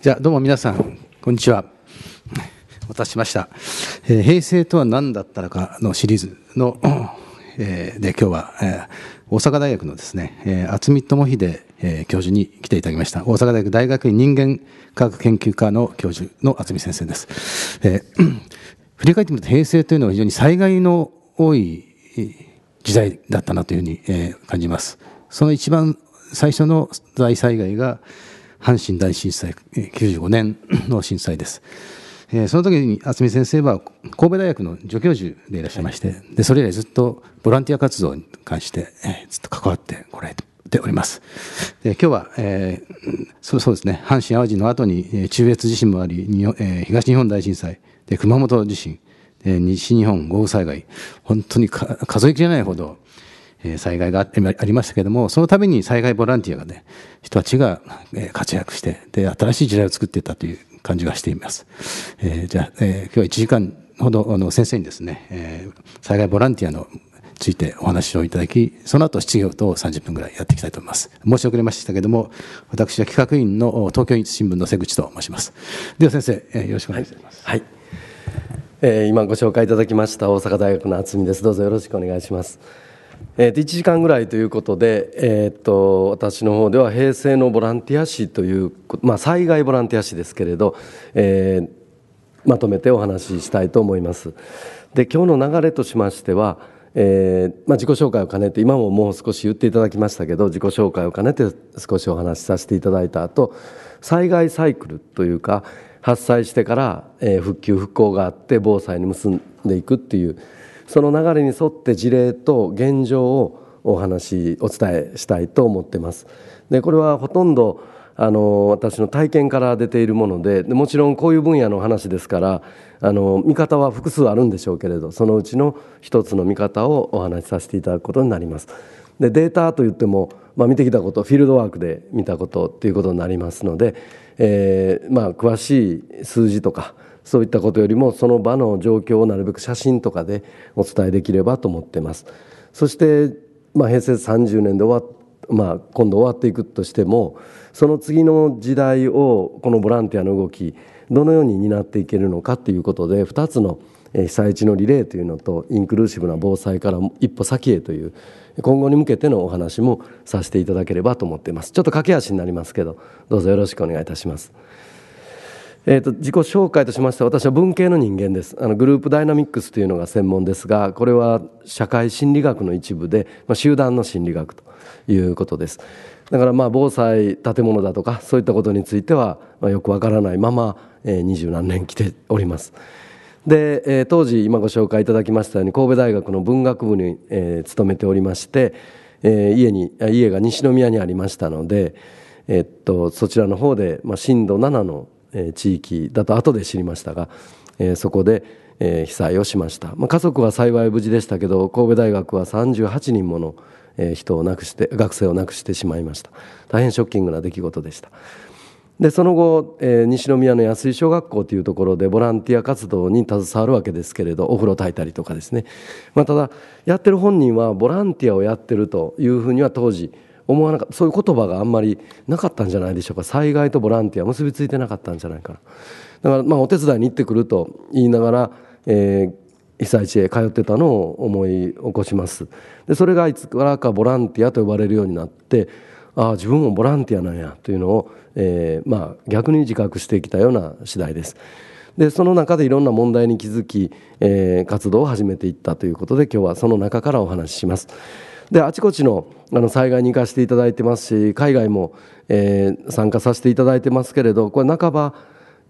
じゃあどうも皆さんこんにちはお待たせしました、えー、平成とは何だったのかのシリーズの、えー、で今日は、えー、大阪大学のですね、えー、渥智秀、えー、教授に来ていただきました大阪大学大学院人間科学研究科の教授の厚見先生です、えー、振り返ってみると平成というのは非常に災害の多い時代だったなというふうに、えー、感じますその一番最初の大災害が、阪神大震災95年の震災です。えー、その時に渥美先生は神戸大学の助教授でいらっしゃいまして、でそれ以来ずっとボランティア活動に関して、えー、ずっと関わってこられております。で今日は、えー、そうそうですね阪神・淡路の後に中越地震もあり、えー、東日本大震災で熊本地震、え西日本豪雨災害本当に数えきれないほどえ災害がありましたけれども、そのために災害ボランティアがね、人たちが活躍して、で、新しい時代を作っていたという感じがしています。えー、じゃあ、えー、今日は1時間ほどあの先生にですね、えー、災害ボランティアのついてお話をいただき、その後質疑応答を30分ぐらいやっていきたいと思います。申し遅れましたけれども、私は企画員の東京新聞の瀬口と申します。では先生、えー、よろしくお願いします。はい、はい、えー、今ご紹介いただきました大阪大学の厚見です。どうぞよろしくお願いします。えー、1時間ぐらいということで、えー、と私の方では平成のボランティア誌という、まあ、災害ボランティア誌ですけれど、えー、まとめてお話ししたいと思います。で今日の流れとしましては、えーまあ、自己紹介を兼ねて今ももう少し言っていただきましたけど自己紹介を兼ねて少しお話しさせていただいた後災害サイクルというか発災してから、えー、復旧復興があって防災に結んでいくっていう。その流れに沿って事例と現状をお話お伝えしたいと思ってます。でこれはほとんどあの私の体験から出ているものでもちろんこういう分野の話ですからあの見方は複数あるんでしょうけれどそのうちの一つの見方をお話しさせていただくことになります。でデータといっても、まあ、見てきたことフィールドワークで見たことっていうことになりますので、えーまあ、詳しい数字とかそういったことよりもその場の状況をなるべく写真とかでお伝えできればと思ってますそして、まあ、平成30年で終わまあ、今度終わっていくとしてもその次の時代をこのボランティアの動きどのように担っていけるのかということで2つの被災地のリレーというのとインクルーシブな防災から一歩先へという今後に向けてのお話もさせていただければと思っていますちょっと駆け足になりますけどどうぞよろしくお願いいたします。えーと、自己紹介としましては私は文系の人間ですあのグループダイナミックスというのが専門ですがこれは社会心理学の一部で、まあ、集団の心理学ということですだからまあ防災建物だとかそういったことについては、まあ、よくわからないまま二十、えー、何年来ておりますで、えー、当時今ご紹介いただきましたように神戸大学の文学部に、えー、勤めておりまして、えー、家に家が西宮にありましたので、えっとそちらの方で、まあ、震度7の地域だと後で知りましたが、えー、そこで、えー、被災をしました、まあ、家族は幸い無事でしたけど神戸大学は38人もの人を亡くして学生を亡くしてしまいました大変ショッキングな出来事でしたでその後、えー、西宮の安井小学校というところでボランティア活動に携わるわけですけれどお風呂炊いたりとかですね、まあ、ただやってる本人はボランティアをやってるというふうには当時思わなかったそういう言葉があんまりなかったんじゃないでしょうか災害とボランティア結びついてなかったんじゃないかなだからまあお手伝いに行ってくると言いながら、えー、被災地へ通ってたのを思い起こしますでそれがいつからかボランティアと呼ばれるようになってああ自分もボランティアなんやというのを、えー、まあ逆に自覚してきたような次第です。でその中でいろんな問題に気づき、えー、活動を始めていったということで今日はその中からお話しします。であちこちのあの災害に行かせていただいてますし海外も、えー、参加させていただいてますけれどこれ半ば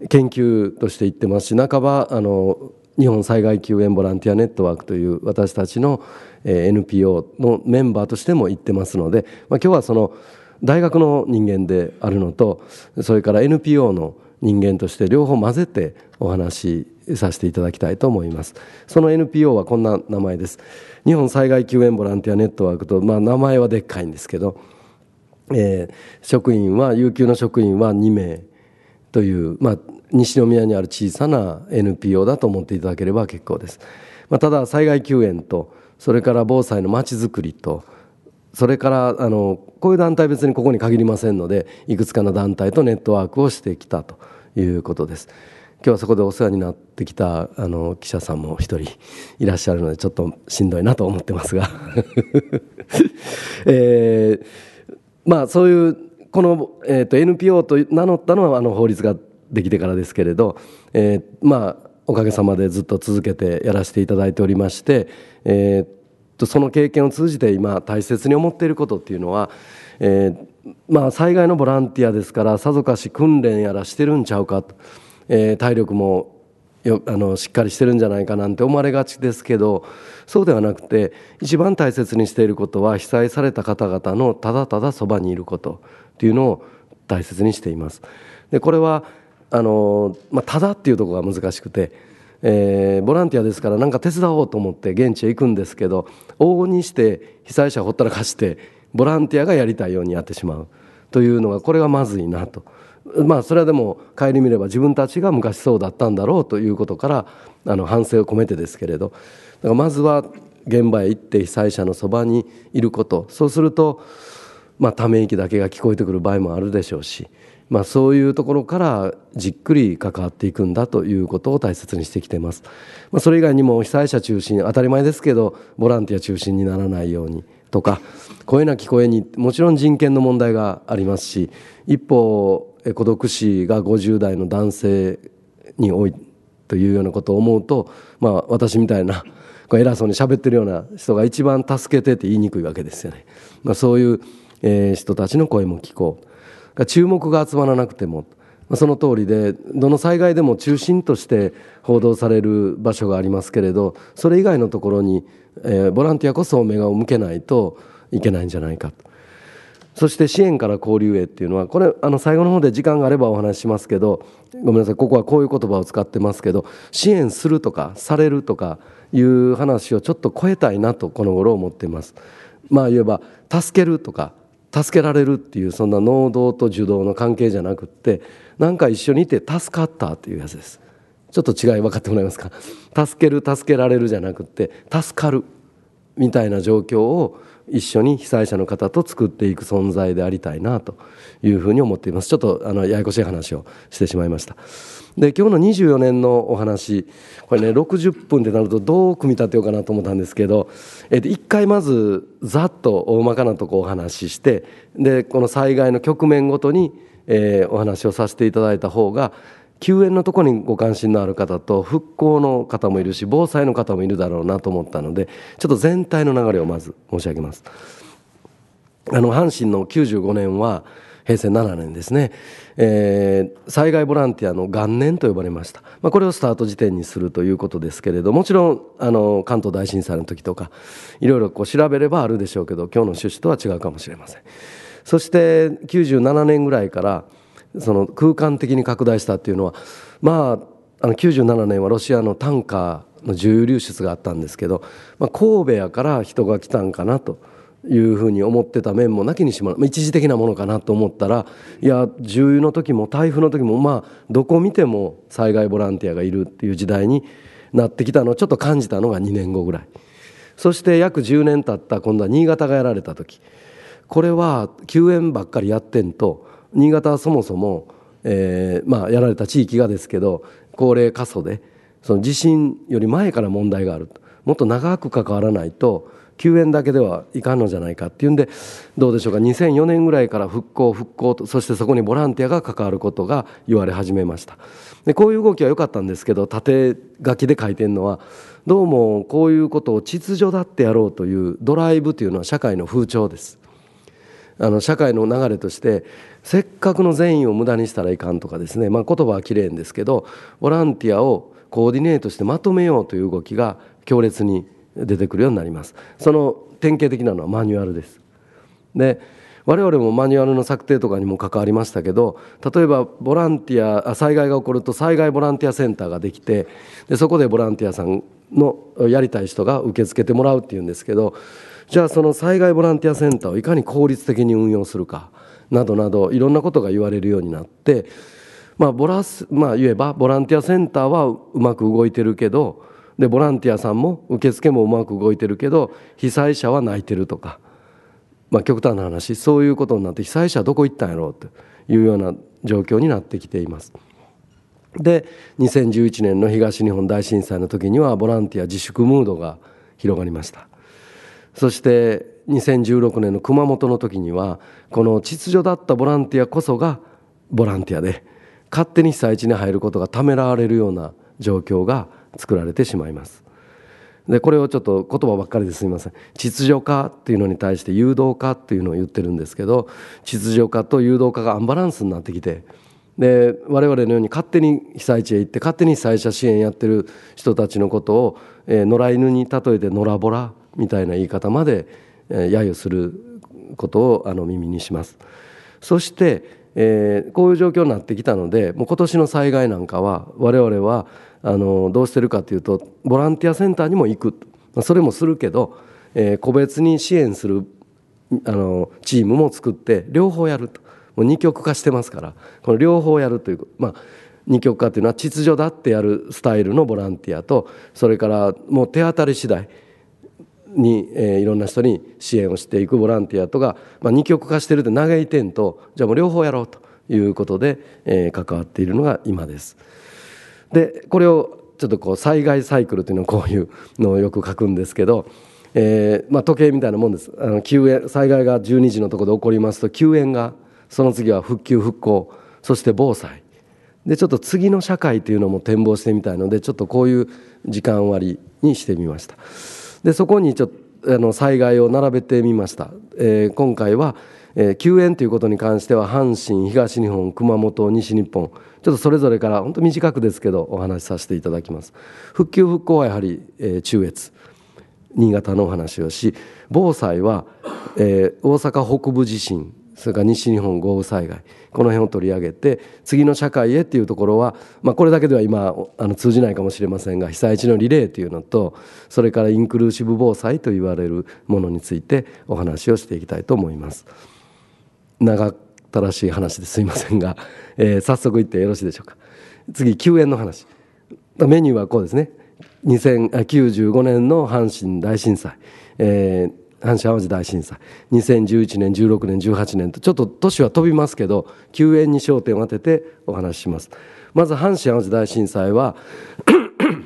研究として行ってますし半ばあの日本災害救援ボランティアネットワークという私たちの、えー、NPO のメンバーとしても行ってますので、まあ、今日はその大学の人間であるのとそれから NPO の人間として両方混ぜてお話しさせていただきたいと思います。その NPO はこんな名前です。日本災害救援ボランティアネットワークと、まあ、名前はでっかいんですけど、えー、職員は有給の職員は2名という、まあ、西宮にある小さな NPO だと思っていただければ結構です。まあ、ただ災害救援とそれから防災のまちづくりとそれからあのこういう団体別にここに限りませんのでいくつかの団体とネットワークをしてきたということです。今日はそこでお世話になってきたあの記者さんも一人いらっしゃるのでちょっとしんどいなと思ってますが えー、まあそういうこの、えーと、NPO と名乗ったのはあの法律ができてからですけれど、えー、まあおかげさまでずっと続けてやらせていただいておりまして、えー、とその経験を通じて今大切に思っていることっていうのは、えー、まあ災害のボランティアですからさぞかし訓練やらしてるんちゃうかと。えー、体力もよあのしっかりしてるんじゃないかなんて思われがちですけどそうではなくて一番大切にしていることは被災された方々のただただそばにいることっていうのを大切にしています。でこれはあの、まあ、ただっていうとこが難しくて、えー、ボランティアですから何か手伝おうと思って現地へ行くんですけど往々にして被災者ほったらかしてボランティアがやりたいようにやってしまうというのがこれがまずいなと。まあそれはでも顧みれば自分たちが昔そうだったんだろうということからあの反省を込めてですけれどだからまずは現場へ行って被災者のそばにいることそうすると、まあ、ため息だけが聞こえてくる場合もあるでしょうし、まあ、そういうところからじっくり関わっていくんだということを大切にしてきてます、まあ、それ以外にも被災者中心当たり前ですけどボランティア中心にならないようにとか声なき声にもちろん人権の問題がありますし一方孤独死が50代の男性に多いというようなことを思うと、まあ、私みたいな偉そうに喋ってるような人が一番助けてって言いにくいわけですよね。まあ、そういう、え人たちの声も聞こう注目が集まらなくてもその通りでどの災害でも中心として報道される場所がありますけれどそれ以外のところに、えボランティアこそ目を向けないといけないんじゃないかとそして支援から交流へっていうのはこれあの最後の方で時間があればお話ししますけどごめんなさいここはこういう言葉を使ってますけど支援するとかされるとかいう話をちょっと超えたいなとこの頃思っています。まあ言えば助けるとか助けられるっていうそんな能動と受動の関係じゃなくってなんか一緒にいて助かったっていうやつです。ちょっと違い分かってもらえますか助ける助けられるじゃなくって助かるみたいな状況を一緒に被災者の方と作っていく存在でありたいなというふうに思っていますちょっとあのややこしい話をしてしまいましたで今日の24年のお話これね60分でなるとどう組み立てようかなと思ったんですけど、えー、1回まずざっと大まかなとこお話ししてでこの災害の局面ごとに、えー、お話をさせていただいた方が救援のとこにご関心のある方と復興の方もいるし防災の方もいるだろうなと思ったのでちょっと全体の流れをまず申し上げます。あの阪神の95年は平成7年ですね、えー、災害ボランティアの元年と呼ばれました、まあ、これをスタート時点にするということですけれどもちろんあの関東大震災の時とかいろいろこう調べればあるでしょうけど今日の趣旨とは違うかもしれませんそして97年ぐらいからその空間的に拡大したっていうのはまああの97年はロシアのタンカーの重油流出があったんですけど、まあ、神戸やから人が来たんかなというふうに思ってた面もなきにしも一時的なものかなと思ったらいや重油の時も台風の時もまあどこ見ても災害ボランティアがいるっていう時代になってきたのをちょっと感じたのが2年後ぐらいそして約10年経った今度は新潟がやられた時これは救援ばっかりやってんと新潟はそもそも、えーまあ、やられた地域がですけど高齢過疎でその地震より前から問題があるもっと長く関わらないと救援だけではいかんのじゃないかっていうんでどうでしょうか2004年ぐらいから復興復興とそしてそこにボランティアが関わることが言われ始めましたでこういう動きは良かったんですけど縦書きで書いてるのはどうもこういうことを秩序だってやろうというドライブというのは社会の風潮ですあの社会の流れとしてせっかくの善意を無駄にしたらいかんとかですね、まあ、言葉はきれいんですけどボランティアをコーディネートしてまとめようという動きが強烈に出てくるようになりますその典型的なのはマニュアルですで我々もマニュアルの策定とかにも関わりましたけど例えばボランティア災害が起こると災害ボランティアセンターができてでそこでボランティアさんのやりたい人が受け付けてもらうっていうんですけどじゃあその災害ボランティアセンターをいかに効率的に運用するかなどなどいろんなことが言われるようになって、まあボラスまあ、言えばボランティアセンターはうまく動いてるけどでボランティアさんも受付もうまく動いてるけど被災者は泣いてるとか、まあ、極端な話そういうことになって被災者はどこ行ったんやろうというような状況になってきています。で2011年の東日本大震災の時にはボランティア自粛ムードが広がりましたそして2016年の熊本の時にはこの秩序だったボランティアこそがボランティアで勝手に被災地に入ることがためらわれるような状況が作られてしまいますでこれをちょっと言葉ばっかりですみません秩序化っていうのに対して誘導化っていうのを言ってるんですけど秩序化と誘導化がアンバランスになってきてで我々のように勝手に被災地へ行って勝手に被災者支援やってる人たちのことを、えー、野良犬に例えて野良ボラみたいな言い方まで、揶揄することをあの耳にします。そして、えー、こういう状況になってきたのでもう今年の災害なんかは我々はあのどうしてるかというとボランティアセンターにも行くそれもするけど、えー、個別に支援するあのチームも作って両方やるともう二極化してますからこの両方やるというまあ二極化というのは秩序だってやるスタイルのボランティアとそれからもう手当たり次第に、えー、いろんな人に支援をしていくボランティアとか、まあ、二極化してるって長い点とじゃあもう両方やろうということで、えー、関わっているのが今です。でこれをちょっとこう災害サイクルというのはこういうのをよく書くんですけど、えーまあ、時計みたいなもんですあの救援災害が12時のところで起こりますと救援がその次は復旧復興そして防災でちょっと次の社会というのも展望してみたいのでちょっとこういう時間割にしてみました。でそこにちょっとあの災害を並べてみました、えー、今回は、えー、救援ということに関しては阪神東日本熊本西日本ちょっとそれぞれから本当短くですけどお話しさせていただきます復旧復興はやはり、えー、中越新潟のお話をし防災は、えー、大阪北部地震それから西日本豪雨災害この辺を取り上げて次の社会へっていうところは、まあ、これだけでは今あの通じないかもしれませんが被災地のリレーというのとそれからインクルーシブ防災と言われるものについてお話をしていきたいと思います。長ったらしい話ですいませんが、えー、早速いってよろしいでしょうか次救援の話メニューはこうですね9 5年の阪神大震災、えー阪神・淡路大震災2011年16年18年とちょっと年は飛びますけど救援に焦点を当ててお話ししますまず阪神・淡路大震災は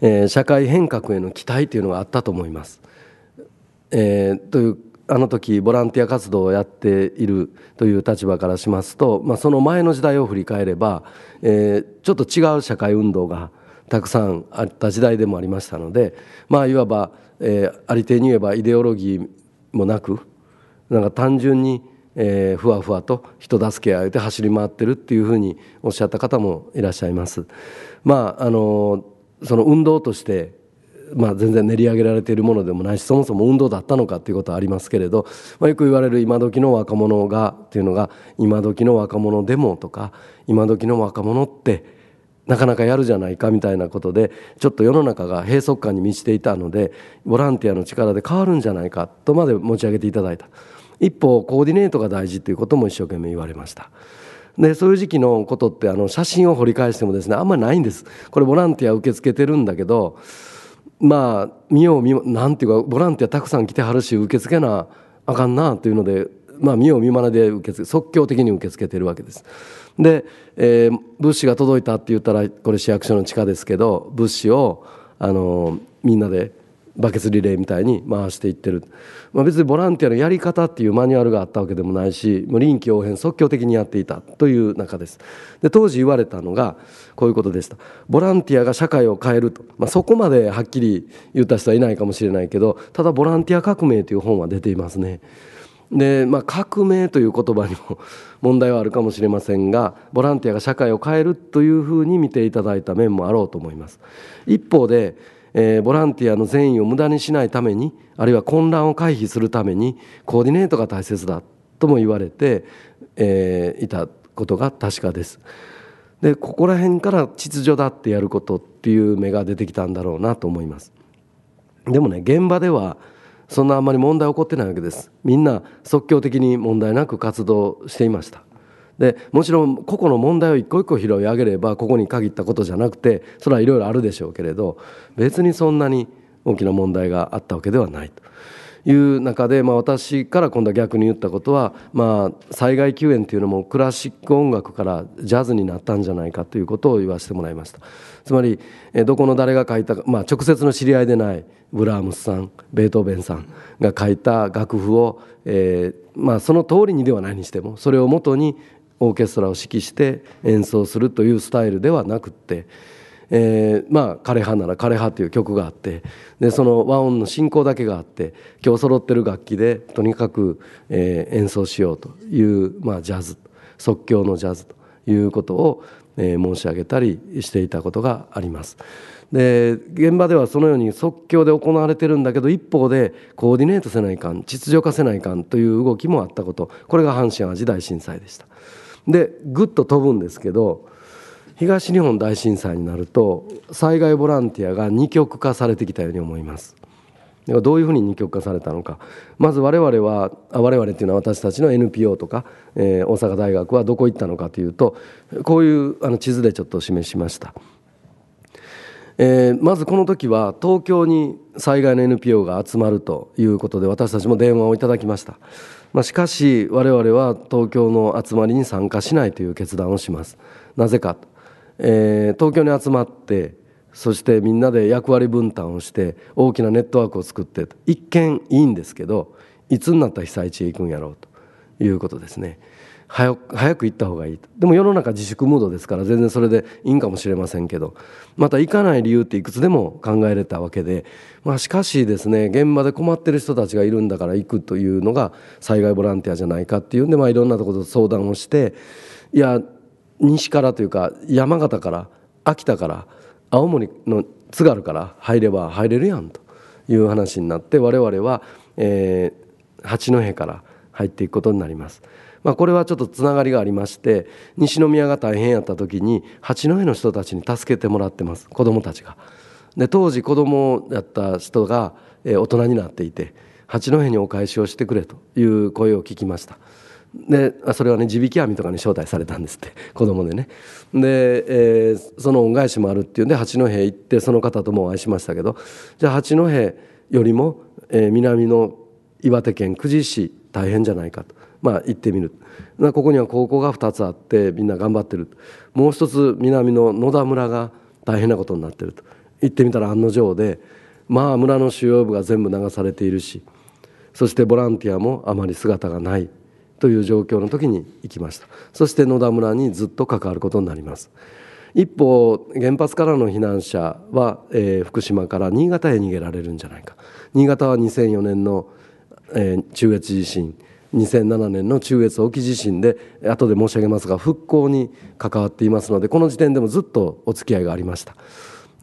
えー、社会変革への期待というのがあったと思います。えー、というあの時ボランティア活動をやっているという立場からしますと、まあ、その前の時代を振り返れば、えー、ちょっと違う社会運動がたくさんあった時代でもありましたので、まあ、いわばえー、ありていに言えばイデオロギーもなくなんか単純に、えー、ふわふわと人助け合えて走り回ってるっていうふうにおっしゃった方もいらっしゃいます。まああのその運動としてまあ、全然練り上げられているものでもないしそもそも運動だったのかということはありますけれど、まあ、よく言われる今時の若者がっていうのが今時の若者でもとか今時の若者ってなかなかやるじゃないかみたいなことでちょっと世の中が閉塞感に満ちていたのでボランティアの力で変わるんじゃないかとまで持ち上げていただいた一方コーディネートが大事ということも一生懸命言われましたでそういう時期のことってあの写真を掘り返してもですねあんまりないんですこれボランティア受け付けてるんだけどまあ見よう見なんていうかボランティアたくさん来てはるし受け付けなあかんなというのでまあ見よう見まねで受け付け即興的に受け付けてるわけですで、えー、物資が届いたって言ったらこれ市役所の地下ですけど物資を、あのみんなでバケツリレーみたいに回していってる、まあ、別にボランティアのやり方っていうマニュアルがあったわけでもないしもう臨機応変即興的にやっていたという中ですで当時言われたのがこういうことでしたボランティアが社会を変えると、まあ、そこまではっきり言った人はいないかもしれないけどただ「ボランティア革命」という本は出ていますね。で、まあ、革命という言葉にも 問題はあるかもしれませんがボランティアが社会を変えるというふうに見ていただいた面もあろうと思います一方で、えー、ボランティアの善意を無駄にしないためにあるいは混乱を回避するためにコーディネートが大切だとも言われて、えー、いたことが確かですでここら辺から秩序だってやることっていう目が出てきたんだろうなと思いますでもね現場ではそんなあんまり問題起こってないわけですみんな即興的に問題なく活動していましたでもちろん個々の問題を一個一個拾い上げればここに限ったことじゃなくてそれはいろいろあるでしょうけれど別にそんなに大きな問題があったわけではないという中で、まあ、私から今度は逆に言ったことは、まあ、災害救援というのもクラシック音楽からジャズになったんじゃないかということを言わせてもらいました。つまりどこの誰が書いたか、まあ、直接の知り合いでないブラームスさんベートーベンさんが書いた楽譜を、えーまあ、その通りにではないにしてもそれをもとにオーケストラを指揮して演奏するというスタイルではなくって。えー、まあ「枯葉」なら「枯葉」という曲があってでその和音の進行だけがあって今日揃ってる楽器でとにかく、えー、演奏しようという、まあ、ジャズ即興のジャズということをえ申し上げたりしていたことがあります。で現場ではそのように即興で行われてるんだけど一方でコーディネートせないかん秩序化せないかんという動きもあったことこれが阪神・淡路大震災でした。でぐっと飛ぶんですけど東日本大震災になると災害ボランティアが二極化されてきたように思います。どういうふうに二極化されたのかまず我々は我々っていうのは私たちの NPO とか、えー、大阪大学はどこ行ったのかというとこういうあの地図でちょっと示しました。えー、まずこの時は東京に災害の NPO が集まるということで私たちも電話をいただきました、まあ、しかし我々は東京の集まりに参加しないという決断をしますなぜか、えー、東京に集まってそしてみんなで役割分担をして大きなネットワークを作って一見いいんですけどいつになったら被災地へ行くんやろうということですね早く行った方がいいとでも世の中自粛ムードですから全然それでいいんかもしれませんけどまた行かない理由っていくつでも考えれたわけで、まあ、しかしですね現場で困ってる人たちがいるんだから行くというのが災害ボランティアじゃないかっていうんで、まあ、いろんなところと相談をしていや西からというか山形から秋田から青森の津軽から入れば入れるやんという話になって我々は、えー、八戸から入っていくことになります。まあ、これはちょっとつながりがありまして西宮が大変やった時に八戸の人たちに助けてもらってます子どもたちが。で当時子どもやった人が、えー、大人になっていて八戸にお返しをしてくれという声を聞きました。でそれはね地引き網とかに招待されたんですって 子供でねで、えー、その恩返しもあるっていうんで八戸行ってその方ともお会いしましたけどじゃあ八戸よりも、えー、南の岩手県久慈市大変じゃないかと、まあ、行ってみるここには高校が2つあってみんな頑張ってるもう一つ南の野田村が大変なことになってると行ってみたら案の定でまあ村の主要部が全部流されているしそしてボランティアもあまり姿がないという状況の時に行きましたそして野田村にずっと関わることになります一方原発からの避難者は、えー、福島から新潟へ逃げられるんじゃないか新潟は2004年の、えー、中越地震2007年の中越沖地震で後で申し上げますが復興に関わっていますのでこの時点でもずっとお付き合いがありました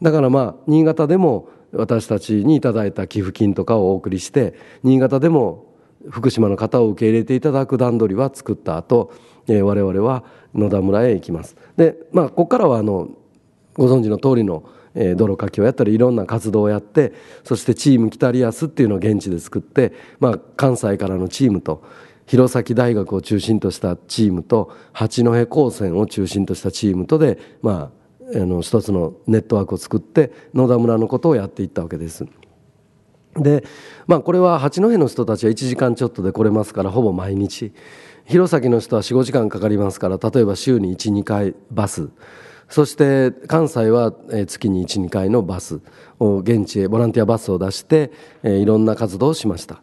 だからまあ新潟でも私たちにいただいた寄付金とかをお送りして新潟でも福島の方を受け入れていただく段取りは作った後、えー、我々は野田村へ行きますで、まあ、ここからはあのご存知の通りの、えー、泥かきをやったりいろんな活動をやってそしてチーム北リアスっていうのを現地で作って、まあ、関西からのチームと弘前大学を中心としたチームと八戸高専を中心としたチームとで、まあ、あの一つのネットワークを作って野田村のことをやっていったわけです。でまあこれは八戸の人たちは1時間ちょっとで来れますからほぼ毎日弘前の人は45時間かかりますから例えば週に12回バスそして関西は月に12回のバスを現地へボランティアバスを出していろんな活動をしました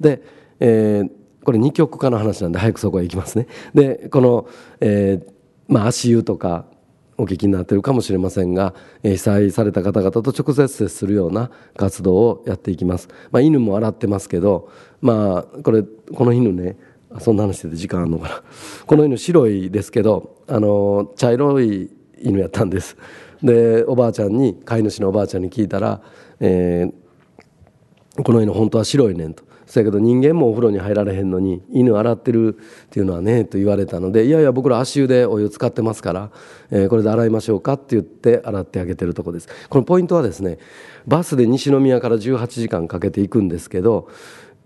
で、えー、これ二極化の話なんで早くそこへ行きますねでこの、えーまあ、足湯とかお聞きになっているかもしれませんが被災された方々と直接接するような活動をやっていきます、まあ、犬も洗ってますけど、まあ、これこの犬ねそんな話で時間あるのかな この犬白いですけどあの茶色い犬やったんですでおばあちゃんに飼い主のおばあちゃんに聞いたら、えー、この犬本当は白いねんとそやけど人間もお風呂に入られへんのに犬洗ってるっていうのはねと言われたのでいやいや僕ら足湯でお湯使ってますから、えー、これで洗いましょうかって言って洗ってあげてるとこですこのポイントはですねバスで西宮から18時間かけていくんですけど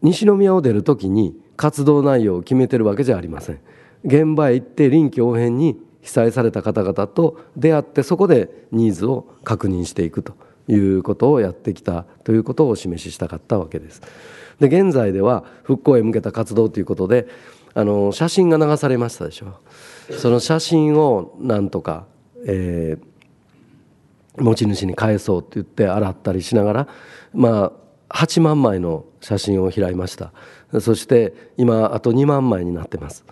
西宮を出る時に活動内容を決めてるわけじゃありません現場へ行って臨機応変に被災された方々と出会ってそこでニーズを確認していくと。いうことをやってきたということをお示ししたかったわけです。で現在では復興へ向けた活動ということであの写真が流されましたでしょう。その写真をなんとか、えー、持ち主に返そうって言って洗ったりしながらまあ8万枚の写真を開いましたそして今あと2万枚になってます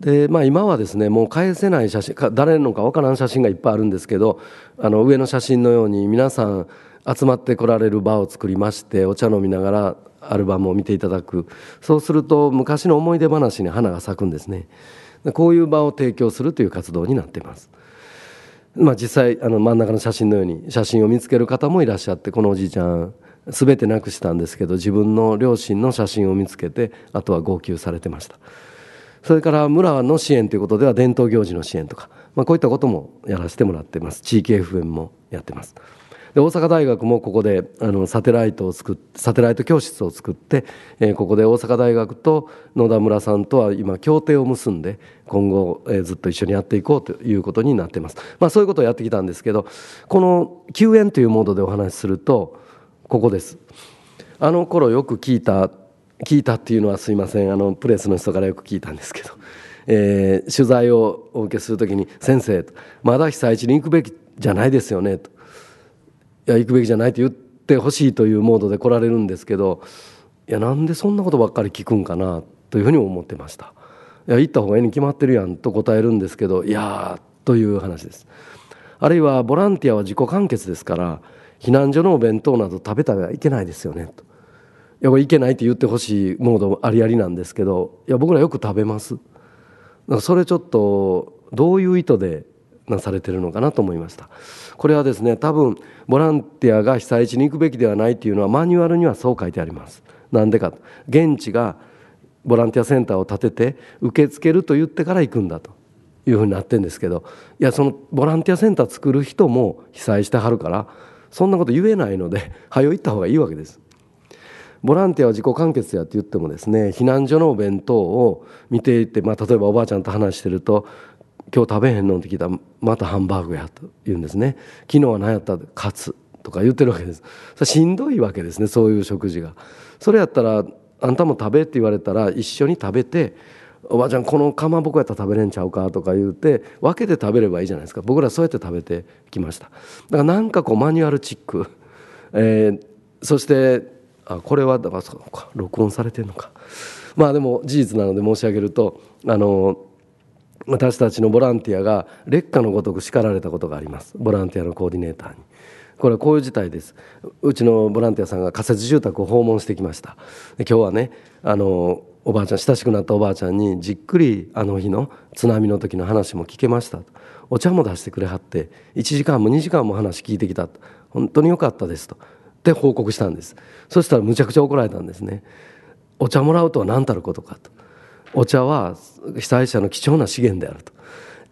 でまあ今はですねもう返せない写真誰のか分からん写真がいっぱいあるんですけどあの上の写真のように皆さん集まってこられる場を作りましてお茶飲みながらアルバムを見ていただくそうすると昔の思い出話に花が咲くんですねこういう場を提供するという活動になっています、まあ、実際あの真ん中の写真のように写真を見つける方もいらっしゃってこのおじいちゃん全てなくしたんですけど自分の両親の写真を見つけてあとは号泣されてましたそれから村の支援ということでは伝統行事の支援とかまあ、こういったこともやらせてもらってます地域 FM もやってますで大阪大学もここであのサテライトを作サテライト教室を作って、えー、ここで大阪大学と野田村さんとは今協定を結んで今後、えー、ずっと一緒にやっていこうということになってます、まあ、そういうことをやってきたんですけどこの救援というモードでお話しするとここですあの頃よく聞いた聞いたっていうのはすいませんあのプレスの人からよく聞いたんですけどえー、取材をお受けするときに「先生まだ被災地に行くべきじゃないですよね」と「いや行くべきじゃない」と言ってほしいというモードで来られるんですけどいやなんでそんなことばっかり聞くんかなというふうに思ってました。いや行った方がいいに決まってるやんと答えるんですけどいやという話ですあるいはボランティアは自己完結ですから避難所のお弁当など食べたらいけないですよねといやこれいけないって言ってほしいモードありありなんですけどいや僕らよく食べますそれちょっとどういう意図でなされてるのかなと思いましたこれはですね多分ボランティアが被災地に行くべきではないというのはマニュアルにはそう書いてありますなんでか現地がボランティアセンターを建てて受け付けると言ってから行くんだというふうになってるんですけどいやそのボランティアセンター作る人も被災してはるからそんなこと言えないので早行った方がいいわけですボランティアは自己完結やって言ってもですね避難所のお弁当を見ていて、まあ、例えばおばあちゃんと話してると「今日食べへんの?」って聞いたら「またハンバーグや」と言うんですね「昨日は何やった?」カツ」とか言ってるわけですしんどいわけですねそういう食事が。それやったらあんたも食べって言われたら一緒に食べておばあちゃんこのかまぼこやったら食べれんちゃうかとか言うて分けて食べればいいじゃないですか僕らそうやって食べてきましただからなんかこうマニュアルチック、えー、そしてあこれはだからそか録音されてるのかまあでも事実なので申し上げるとあの私たちのボランティアが劣化のごとく叱られたことがありますボランティアのコーディネーターに。これはこういう事態ですうちのボランティアさんが仮設住宅を訪問してきました今日はねあのおばあちゃん親しくなったおばあちゃんにじっくりあの日の津波の時の話も聞けましたお茶も出してくれはって1時間も2時間も話聞いてきた本当によかったですとって報告したんですそしたらむちゃくちゃ怒られたんですねお茶もらうとは何たることかとお茶は被災者の貴重な資源であると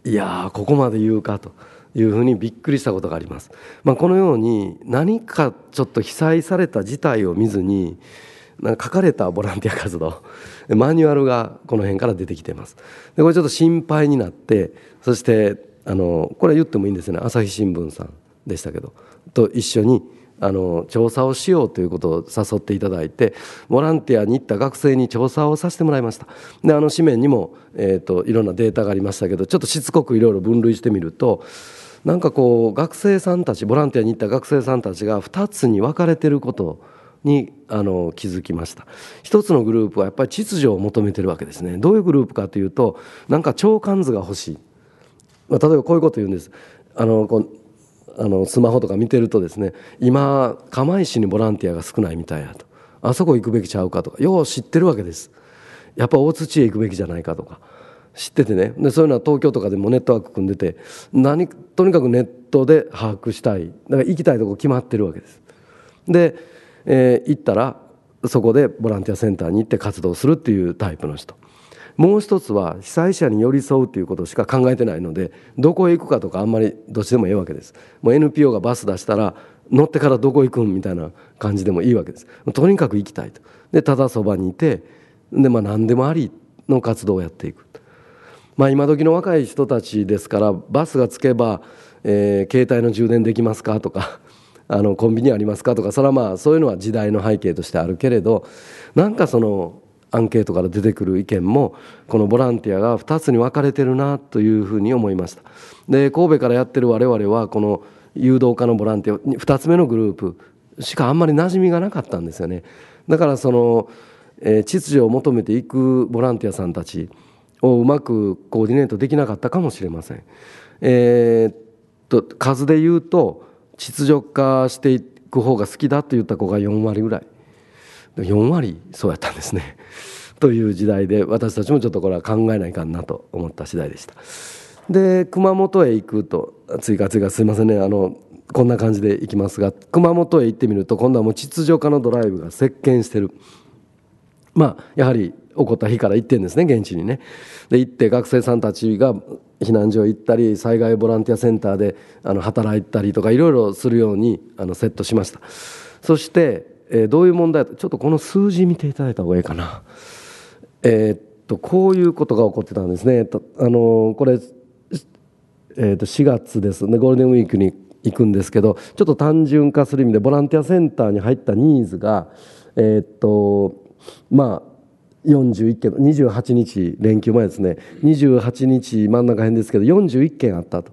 いやここまで言うかというふうにびっくりしたことがあります、まあ、このように何かちょっと被災された事態を見ずになんか書かれたボランティア活動 マニュアルがこの辺から出てきてますでこれちょっと心配になってそしてあのこれは言ってもいいんですね朝日新聞さんでしたけどと一緒にあの調査をしようということを誘っていただいてボランティアに行った学生に調査をさせてもらいましたであの紙面にも、えーと、いろんなデータがありましたけどちょっとしつこくいろいろ分類してみるとなんかこう学生さんたちボランティアに行った学生さんたちが2つに分かれてることにあの気づきました一つのグループはやっぱり秩序を求めてるわけですねどういうグループかというとなんか長官図が欲しい、まあ、例えばこういうこと言うんですあのこうあのスマホとか見てるとですね今釜石にボランティアが少ないみたいやとあそこ行くべきちゃうかとかよう知ってるわけですやっぱ大槌へ行くべきじゃないかとか知っててねでそういうのは東京とかでもネットワーク組んでて何とにかくネットで把握したいだから行きたいとこ決まってるわけですで、えー、行ったらそこでボランティアセンターに行って活動するっていうタイプの人もう一つは被災者に寄り添うということしか考えてないのでどこへ行くかとかあんまりどっちでもいいわけですもう NPO がバス出したら乗ってからどこ行くんみたいな感じでもいいわけですとにかく行きたいとでただそばにいてで、まあ、何でもありの活動をやっていく、まあ、今時の若い人たちですからバスがつけば、えー、携帯の充電できますかとかあのコンビニありますかとかそれはまあそういうのは時代の背景としてあるけれどなんかそのアンケートから出てくる意見もこのボランティアが2つに分かれてるなというふうに思いましたで神戸からやってる我々はこの誘導化のボランティア2つ目のグループしかあんまり馴染みがなかったんですよねだからその、えー、秩序を求めていくボランティアさんたちをうまくコーディネートできなかったかもしれませんえー、っと数で言うと秩序化していく方が好きだと言った子が4割ぐらい4割そうやったんですね。という時代で私たちもちょっとこれは考えないかなと思った次第でした。で熊本へ行くと追加追加すいませんねあのこんな感じで行きますが熊本へ行ってみると今度はもう秩序化のドライブが席巻してるまあやはり起こった日から行ってんですね現地にね。で行って学生さんたちが避難所行ったり災害ボランティアセンターであの働いたりとかいろいろするようにあのセットしました。そしてえー、どういう問題ちょっとこの数字見ていただいた方がいいかな。えー、っとこういうことが起こってたんですね。あのこれ、えー、っと4月ですねゴールデンウィークに行くんですけどちょっと単純化する意味でボランティアセンターに入ったニーズが、えっとまあ41件28日連休前ですね28日真ん中辺ですけど41件あったと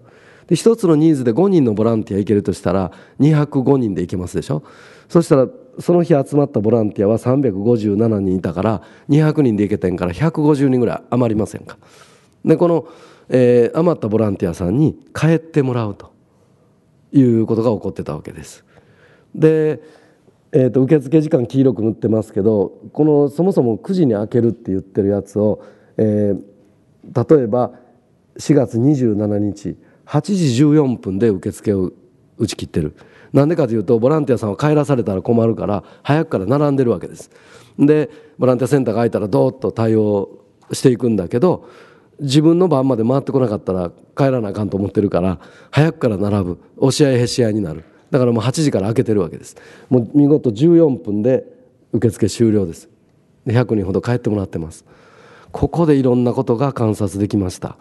で1つのニーズで5人のボランティア行けるとしたら205人で行けますでしょそしたらその日集まったボランティアは357人いたから200人で行けてんから150人ぐらい余りませんかでこの、えー、余ったボランティアさんに帰ってもらうということが起こってたわけですで、えーと、と受付時間黄色く塗ってますけどこのそもそも9時に開けるって言ってるやつを、えー、例えば4月27日8時14分で受付を打ち切ってる。なんでかというとボランティアさんは帰らされたら困るから早くから並んでるわけですでボランティアセンターが開いたらどーっと対応していくんだけど自分の番まで回ってこなかったら帰らなあかんと思ってるから早くから並ぶ押し合いへし合いになるだからもう8時から開けてるわけですもう見事14分で受付終了です100人ほど帰ってもらってますここでいろんなことが観察できました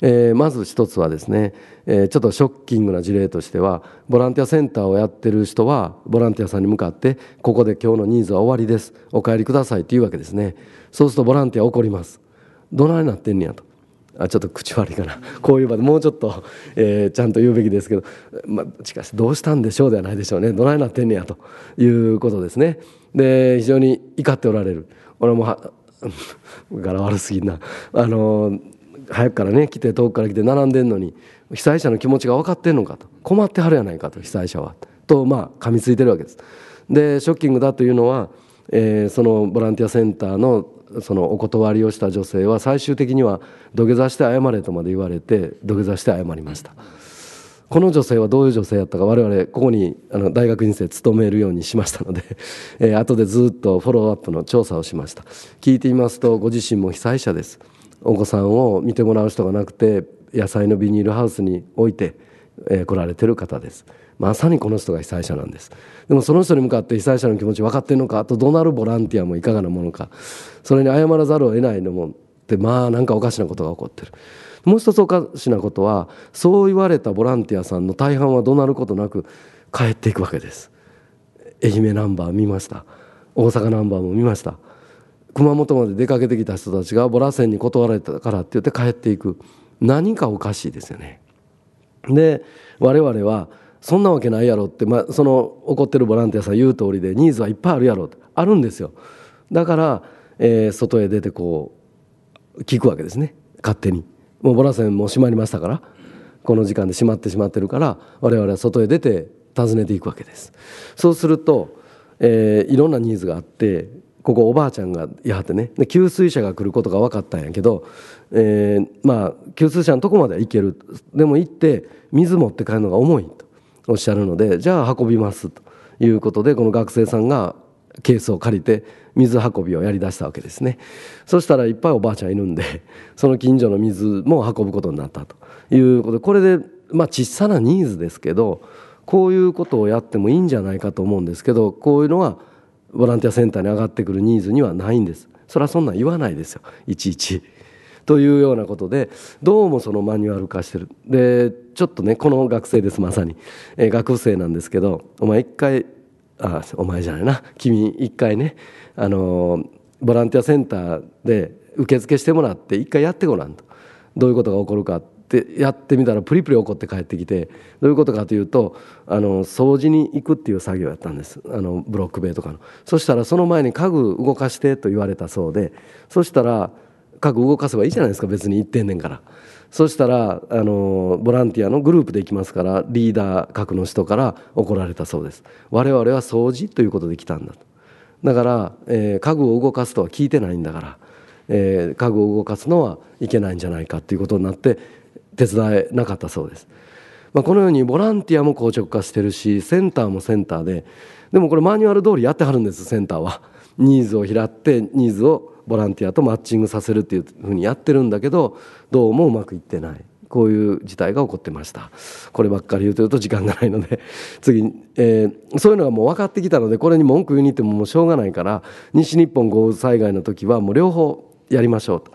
えー、まず一つはですね、えー、ちょっとショッキングな事例としてはボランティアセンターをやってる人はボランティアさんに向かって「ここで今日のニーズは終わりですお帰りください」って言うわけですねそうするとボランティア怒ります「どないなってんねや」と。あちょっと口悪いかなこういう場でもうちょっと、えー、ちゃんと言うべきですけど、まあ、しかしどうしたんでしょうではないでしょうねどないなってんねやということですねで非常に怒っておられる俺も 柄悪すぎなあの早くからね来て遠くから来て並んでんのに被災者の気持ちが分かってんのかと困ってはるやないかと被災者はとまあ噛みついてるわけです。でショッキングだというのは、えー、そのボランティアセンターのそのお断りをした女性は最終的には土下座して謝れとまで言われて土下座して謝りました。この女性はどういう女性やったか我々ここにあの大学院生勤めるようにしましたので、えー、後でずっとフォローアップの調査をしました聞いてみますとご自身も被災者です。お子さんを見てもらう人がなくて野菜のビニールハウスに置いて、えー、来られてる方ですまさにこの人が被災者なんですでもその人に向かって被災者の気持ち分かってんのかあとどなるボランティアもいかがなものかそれに謝らざるを得ないのもってまあなんかおかしなことが起こってるもう一つおかしなことはそう言われたボランティアさんの大半は怒鳴ることなく帰っていくわけです愛媛ナンバー見ました大阪ナンバーも見ました熊本まで出かけてきた人たちがボラ船に断られたからって言って帰っていく何かおかしいですよね。で我々はそんなわけないやろって、まあ、その怒ってるボランティアさん言う通りでニーズはいっぱいあるやろってあるんですよだから、えー、外へ出てこう聞くわけですね勝手にもうボラ船も閉まりましたからこの時間で閉まってしまってるから我々は外へ出て訪ねていくわけですそうすると、えー、いろんなニーズがあってここおばあちゃんがやはってねで給水車が来ることが分かったんやけど、えー、まあ給水車のとこまでは行けるでも行って水持って帰るのが重いとおっしゃるのでじゃあ運びますということでこの学生さんがケースを借りて水運びをやりだしたわけですねそしたらいっぱいおばあちゃんいるんで その近所の水も運ぶことになったということでこれでまあ小さなニーズですけどこういうことをやってもいいんじゃないかと思うんですけどこういうのはボランティアセンターに上がってくるニーズにはないんですそれはそんなん言わないですよいちいち。というようなことでどうもそのマニュアル化してるでちょっとねこの学生ですまさに、えー、学生なんですけどお前一回あお前じゃないな君一回ねあのー、ボランティアセンターで受付してもらって一回やってごらんとどういうことが起こるかってってやってみたらプリプリ怒って帰ってきてどういうことかというとあの掃除に行くっていう作業やったんですあのブロック塀とかのそしたらその前に家具動かしてと言われたそうでそしたら家具動かせばいいじゃないですか別に行ってんねんから。そしたらあのボランティアのグループで行きますからリーダー格の人から怒られたそうです我々は掃除ということで来たんだとだから、えー、家具を動かすとは聞いてないんだから、えー、家具を動かすのはいけないんじゃないかということになって手伝えなかったそうです。まあ、このようにボランティアも硬直化してるしセンターもセンターででもこれマニュアル通りやってはるんですセンターは。ニーズを拾ってニーズをボランティアとマッチングさせるっていうふうにやってるんだけどどうもうまくいってない。こういう事態が起こってましたこればっかり言うとうと時間がないので 次、えー、そういうのがもう分かってきたのでこれに文句言いに行ってももうしょうがないから西日本豪雨災害の時はもう両方やりましょうと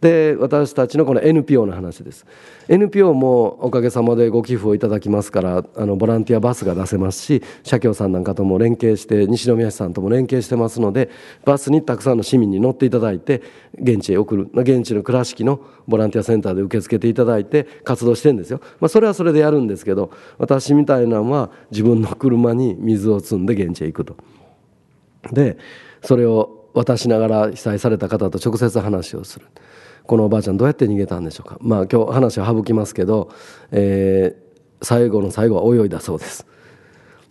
で私たちのこの NPO の話です NPO もおかげさまでご寄付をいただきますからあのボランティアバスが出せますし社協さんなんかとも連携して西宮市さんとも連携してますのでバスにたくさんの市民に乗っていただいて現地へ送る現地の倉敷のボランティアセンターで受け付けていただいて活動してんですよ、まあ、それはそれでやるんですけど私みたいなのは自分の車に水を積んで現地へ行くと。でそれを渡しながら被災された方と直接話をする。このおばあちゃんどうやって逃げたんでしょうかまあ今日話は省きますけど、えー、最後の最後は泳いだそうです。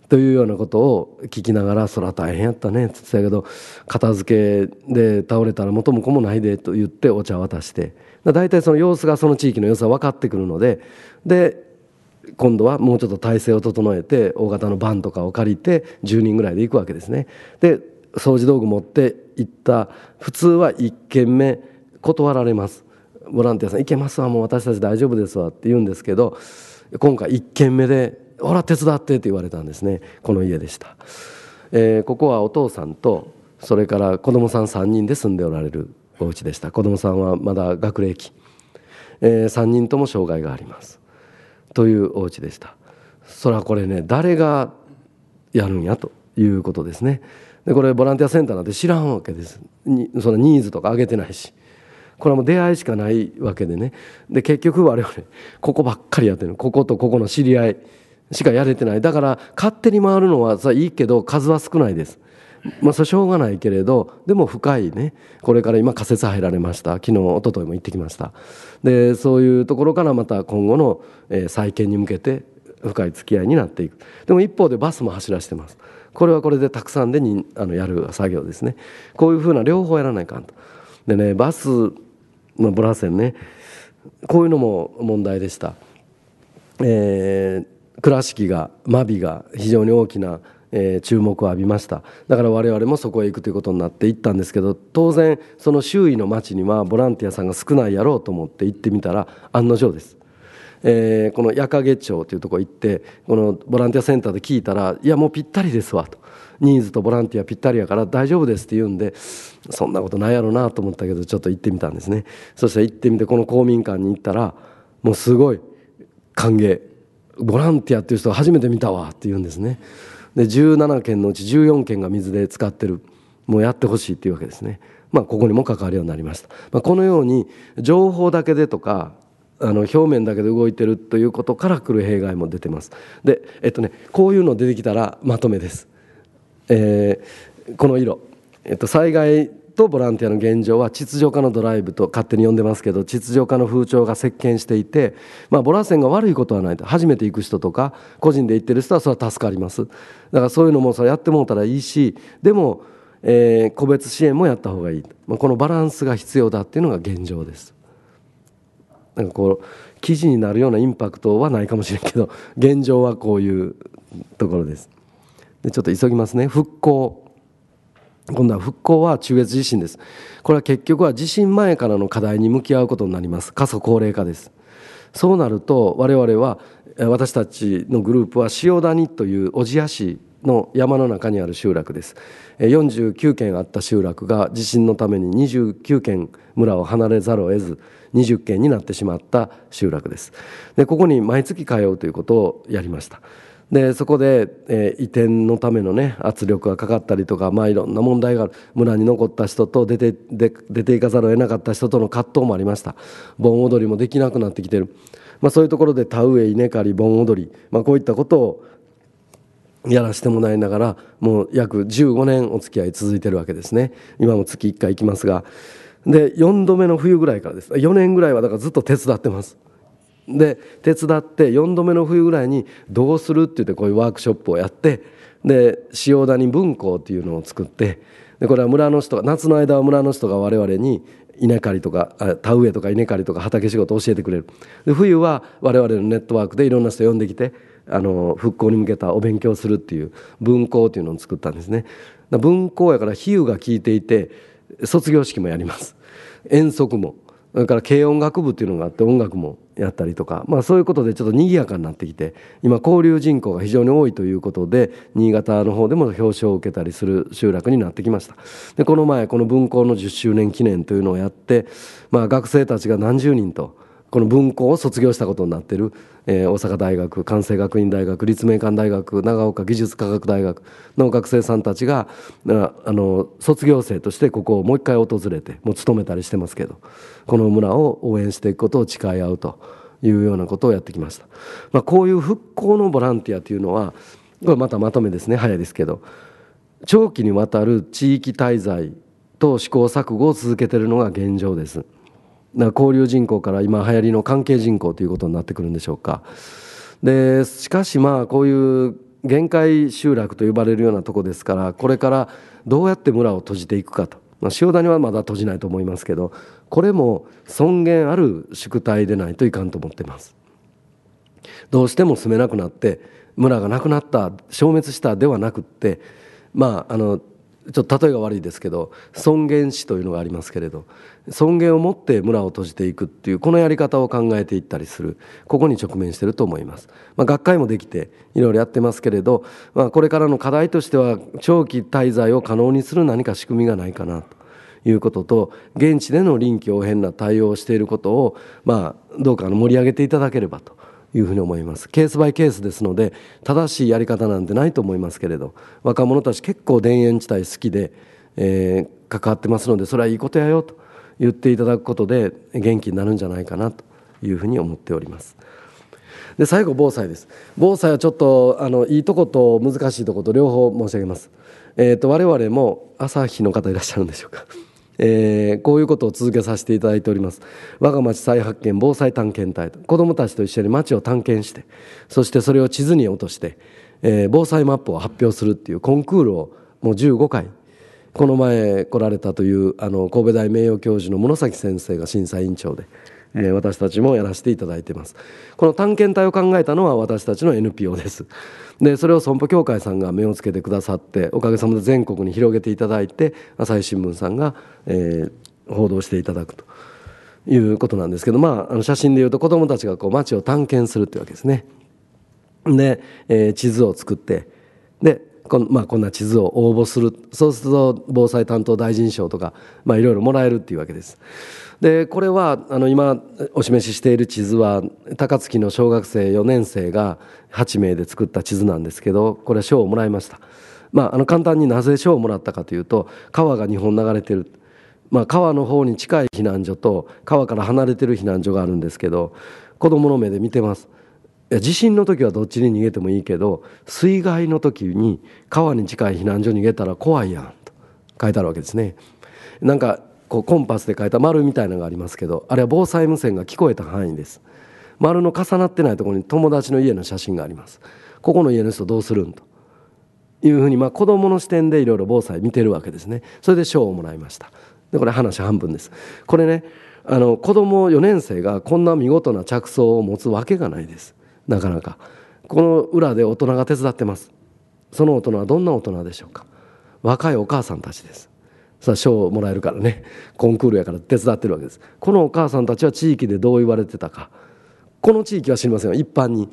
というようなことを聞きながら「そら大変やったね」って言ってたけど「片付けで倒れたら元も子もないで」と言ってお茶を渡して大体その様子がその地域の良さ分かってくるのでで今度はもうちょっと体制を整えて大型のバンとかを借りて10人ぐらいで行くわけですね。で掃除道具持って行った普通は1軒目断られますボランティアさん「行けますわもう私たち大丈夫ですわ」って言うんですけど今回1軒目で「ほら手伝って」って言われたんですねこの家でした、えー、ここはお父さんとそれから子供さん3人で住んでおられるお家でした子供さんはまだ学齢期、えー、3人とも障害がありますというお家でしたそれはこれね誰がやるんやということですねでこれボランティアセンターなんて知らんわけですにそのニーズとか上げてないしこれはもう出会いしかないわけでねで結局我々ここばっかりやってるこことここの知り合いしかやれてないだから勝手に回るのはさいいけど数は少ないです。まあ、そしょうがないけれどでも深いねこれから今仮説入られました昨日一昨日も行ってきましたでそういうところからまた今後の、えー、再建に向けて深い付き合いになっていくでも一方でバスも走らせてますこれはこれでたくさんでにあのやる作業ですねこういうふうな両方やらないかんとでねバスまあ、ボラーねこういうのも問題でした、えー、倉敷が真備が非常に大きな、えー、注目を浴びましただから我々もそこへ行くということになって行ったんですけど当然その周囲の町にはボランティアさんが少ないやろうと思って行ってみたら案の定ですえー、この矢影町というとこ行ってこのボランティアセンターで聞いたら「いやもうぴったりですわ」と。ニーズとボランティアぴったりやから大丈夫ですって言うんでそんなことないやろなと思ったけどちょっと行ってみたんですねそして行ってみてこの公民館に行ったらもうすごい歓迎ボランティアっていう人初めて見たわって言うんですねで17件のうち14件が水で使ってるもうやってほしいっていうわけですねまあここにも関わるようになりました、まあ、このように情報だけでとかあの表面だけで動いてるということから来る弊害も出てますでえっとねこういうの出てきたらまとめです、えー、この色、えっと、災害とボランティアの現状は秩序化のドライブと勝手に呼んでますけど秩序化の風潮が席巻していて、まあ、ボラ線が悪いことはないと初めて行く人とか個人で行ってる人はそれは助かりますだからそういうのもそれやってもうたらいいしでも、えー、個別支援もやった方がいい、まあ、このバランスが必要だっていうのが現状ですなんかこう記事になるようなインパクトはないかもしれんけど 現状はこういうところですでちょっと急ぎますね復興今度は復興は中越地震ですこれは結局は地震前からの課題に向き合うことになります過疎高齢化ですそうなると我々は私たちのグループは塩谷という小千谷市の山の中にある集落です49件あった集落が地震のために29件村を離れざるを得ず20軒になってしまった集落ですでここに毎月通うということをやりましたでそこで、えー、移転のためのね圧力がかかったりとか、まあ、いろんな問題がある村に残った人と出てで出ていかざるを得なかった人との葛藤もありました盆踊りもできなくなってきてる、まあ、そういうところで田植え稲刈り盆踊り、まあ、こういったことをやらせてもらいながらもう約15年お付き合い続いてるわけですね今も月1回行きますがで4度目の冬ぐらいからです4年ぐらいはだからずっと手伝ってますで手伝って4度目の冬ぐらいにどうするって言ってこういうワークショップをやってで塩谷文庫っていうのを作ってでこれは村の人が夏の間は村の人が我々に稲刈りとか田植えとか稲刈りとか畑仕事を教えてくれるで冬は我々のネットワークでいろんな人呼んできてあの復興に向けたお勉強するっていう文校っていうのを作ったんですね。文庫やから比喩が効いていて卒業式もやります遠足もそれから軽音楽部っていうのがあって音楽もやったりとか、まあ、そういうことでちょっと賑やかになってきて今交流人口が非常に多いということで新潟の方でも表彰を受けたりする集落になってきましたでこの前この分校の10周年記念というのをやって、まあ、学生たちが何十人とこの分校を卒業したことになってるえー、大阪大学関西学院大学立命館大学長岡技術科学大学の学生さんたちがあの卒業生としてここをもう一回訪れてもう勤めたりしてますけどこの村を応援していくことを誓い合うというようなことをやってきました。まあ、こういう復興のボランティアというのはこれまたまとめですね早いですけど長期にわたる地域滞在と試行錯誤を続けているのが現状です。交流人口から今流行りの関係人口ということになってくるんでしょうか。でしかしまあこういう限界集落と呼ばれるようなとこですからこれからどうやって村を閉じていくかと、まあ、塩谷はまだ閉じないと思いますけどこれも尊厳ある宿題でないといかんと思ってます。どうしても住めなくなって村がなくなった消滅したではなくってまああのちょっと例えが悪いですけど尊厳死というのがありますけれど尊厳を持って村を閉じていくっていうこのやり方を考えていったりするここに直面してると思います、まあ、学会もできていろいろやってますけれど、まあ、これからの課題としては長期滞在を可能にする何か仕組みがないかなということと現地での臨機応変な対応をしていることを、まあ、どうか盛り上げていただければというふうに思いますケースバイケースですので正しいやり方なんてないと思いますけれど若者たち結構田園地帯好きで、えー、関わってますのでそれはいいことやよと言っていただくことで元気になるんじゃないかなというふうに思っております。で最後防災です防災はちょっとあのいいとこと難しいとこと両方申し上げます。えーと我々も朝日の方いらっしゃるんでしょうかえー、こういうことを続けさせていただいております我が町再発見防災探検隊子どもたちと一緒に町を探検してそしてそれを地図に落として、えー、防災マップを発表するっていうコンクールをもう15回この前来られたというあの神戸大名誉教授の室崎先生が審査委員長でえ私たちもやらせていただいてますこの探検隊を考えたのは私たちの NPO ですでそれを損保協会さんが目をつけてくださっておかげさまで全国に広げていただいて朝日新聞さんが、えー、報道していただくということなんですけど、まあ、あの写真でいうと子どもたちがこう街を探検するっていうわけですねで、えー、地図を作ってでこん,、まあ、こんな地図を応募するそうすると防災担当大臣賞とか、まあ、いろいろもらえるっていうわけです。でこれはあの今お示ししている地図は高槻の小学生4年生が8名で作った地図なんですけどこれは賞をもらいました。まあ、あの簡単になぜ賞をもらったかというと川が2本流れてる、まあ、川の方に近い避難所と川から離れてる避難所があるんですけど子どもの目で見てます地震の時はどっちに逃げてもいいけど水害の時に川に近い避難所に逃げたら怖いやんと書いてあるわけですね。なんかこうコンパスで書いた丸みたいなのがありますけどあれは防災無線が聞こえた範囲です。丸の重なってないところに友達の家の写真があります。ここの家の人どうするんというふうにまあ子どもの視点でいろいろ防災見てるわけですね。それで賞をもらいました。でこれ話半分です。これねあの子ども4年生がこんな見事な着想を持つわけがないです。なかなかこの裏で大人が手伝ってますその大人はどんな大人でしょうか若いお母さんたちですさあ賞をもらえるからねコンクールやから手伝ってるわけですこのお母さんたちは地域でどう言われてたかこの地域は知りません一般に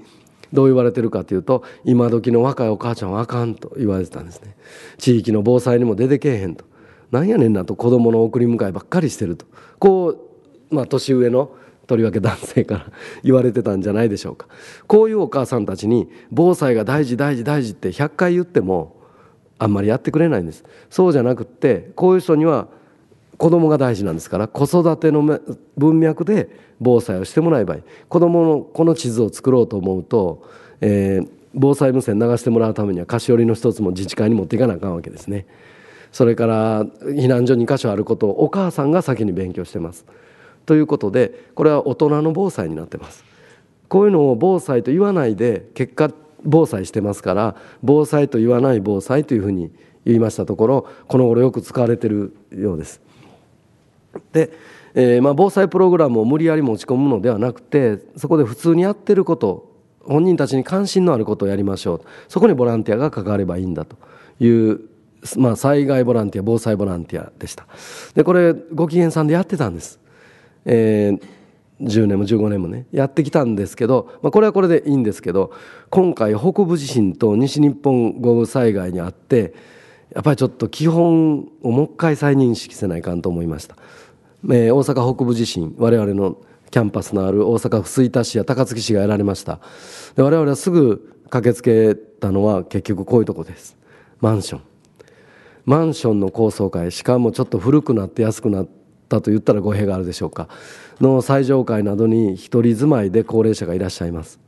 どう言われてるかというと今時の若いお母ちゃんはあかんと言われてたんですね地域の防災にも出てけえへんとなんやねんなと子供の送り迎えばっかりしてるとこうまあ年上のとりわけ男性から言われてたんじゃないでしょうかこういうお母さんたちに防災が大事大事大事って100回言ってもあんまりやってくれないんですそうじゃなくってこういう人には子供が大事なんですから子育ての文脈で防災をしてもらえばいい子供のこの地図を作ろうと思うと、えー、防災無線流してもらうためには菓子折りの一つも自治会に持っていかなあかんわけですねそれから避難所2か所あることをお母さんが先に勉強してますということでこれは大人の防災になってますこういうのを防災と言わないで結果防災してますから防災と言わない防災というふうに言いましたところこの頃よく使われてるようです。で、えー、まあ、防災プログラムを無理やり持ち込むのではなくてそこで普通にやってること本人たちに関心のあることをやりましょうそこにボランティアが関わればいいんだという、まあ、災害ボランティア防災ボランティアでした。でこれご機嫌さんでやってたんです。えー、10年も15年もねやってきたんですけど、まあ、これはこれでいいんですけど今回北部地震と西日本豪雨災害にあってやっぱりちょっと基本をもう一回再認識せないかんと思いました、えー、大阪北部地震我々のキャンパスのある大阪府吹田市や高槻市がやられましたで我々はすぐ駆けつけたのは結局こういうとこですマンションマンションの高層階しかもちょっと古くなって安くなってったと言ったら語弊があるでしょうかの最上階などに一人住まいで高齢者がいらっしゃいます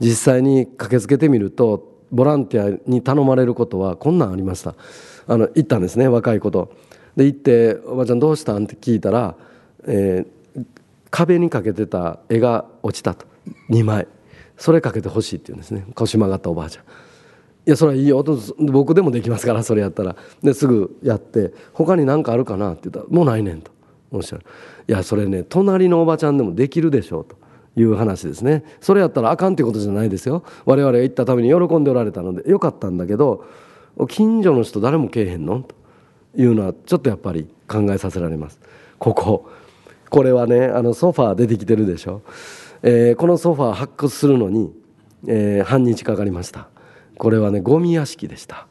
実際に駆けつけてみるとボランティアに頼まれることはこんなんありましたあの行ったんですね若い子とで行って「おばちゃんどうしたん?」って聞いたら、えー、壁にかけてた絵が落ちたと2枚それかけてほしいって言うんですね腰曲がったおばあちゃん。いやそれはいいよ僕でもできますからそれやったらですぐやって「他に何かあるかな?」って言ったら「もうないねん」とおっしゃる「いやそれね隣のおばちゃんでもできるでしょう」と。いう話ですねそれやったらあかんってことじゃないですよ我々が行ったために喜んでおられたのでよかったんだけど近所の人誰も来えへんのというのはちょっとやっぱり考えさせられますこここれはねあのソファー出てきてるでしょ、えー、このソファー発掘するのに、えー、半日かかりましたこれはねゴミ屋敷でした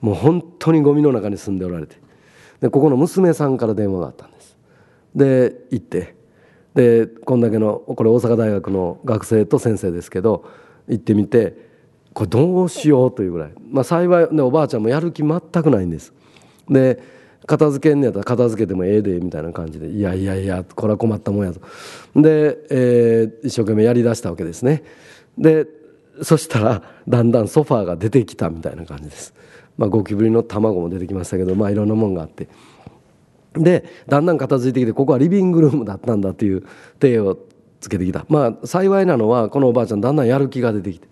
もう本当にゴミの中に住んでおられてでここの娘さんから電話があったんですで行ってでこんだけのこれ大阪大学の学生と先生ですけど行ってみてこれどうしようというぐらい、まあ、幸い、ね、おばあちゃんもやる気全くないんです。で片付けんねやったら片付けてもええでみたいな感じでいやいやいやこれは困ったもんやとで、えー、一生懸命やりだしたわけですねでそしたらだんだんソファーが出てきたみたいな感じです、まあ、ゴキブリの卵も出てきましたけど、まあ、いろんなもんがあってでだんだん片付いてきてここはリビングルームだったんだっていう体をつけてきたまあ幸いなのはこのおばあちゃんだんだんやる気が出てきて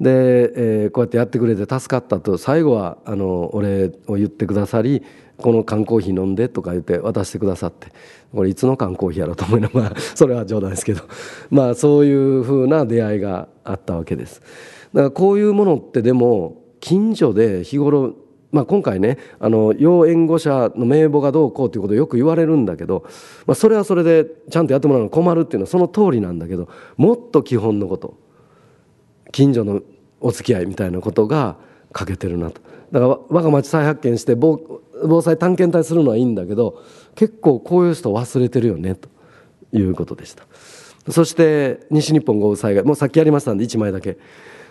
で、えー、こうやってやってくれて助かったと最後はあのお礼を言ってくださりこの缶コーヒー飲んでとか言って渡してくださってこれいつの缶コーヒーやろうと思いながら、ま それは冗談ですけどまあそういうふうな出会いがあったわけです。だからこういうものってでも近所で日頃まあ、今回ねあの要援護者の名簿がどうこうということをよく言われるんだけど、まあ、それはそれでちゃんとやってもらうの困るっていうのはその通りなんだけどもっと基本のこと近所のお付き合いみたいなことが欠けてるなとだから我が町再発見して防災探検隊するのはいいんだけど結構こういう人忘れてるよねということでしたそして西日本豪雨災害もうさっきやりましたんで1枚だけ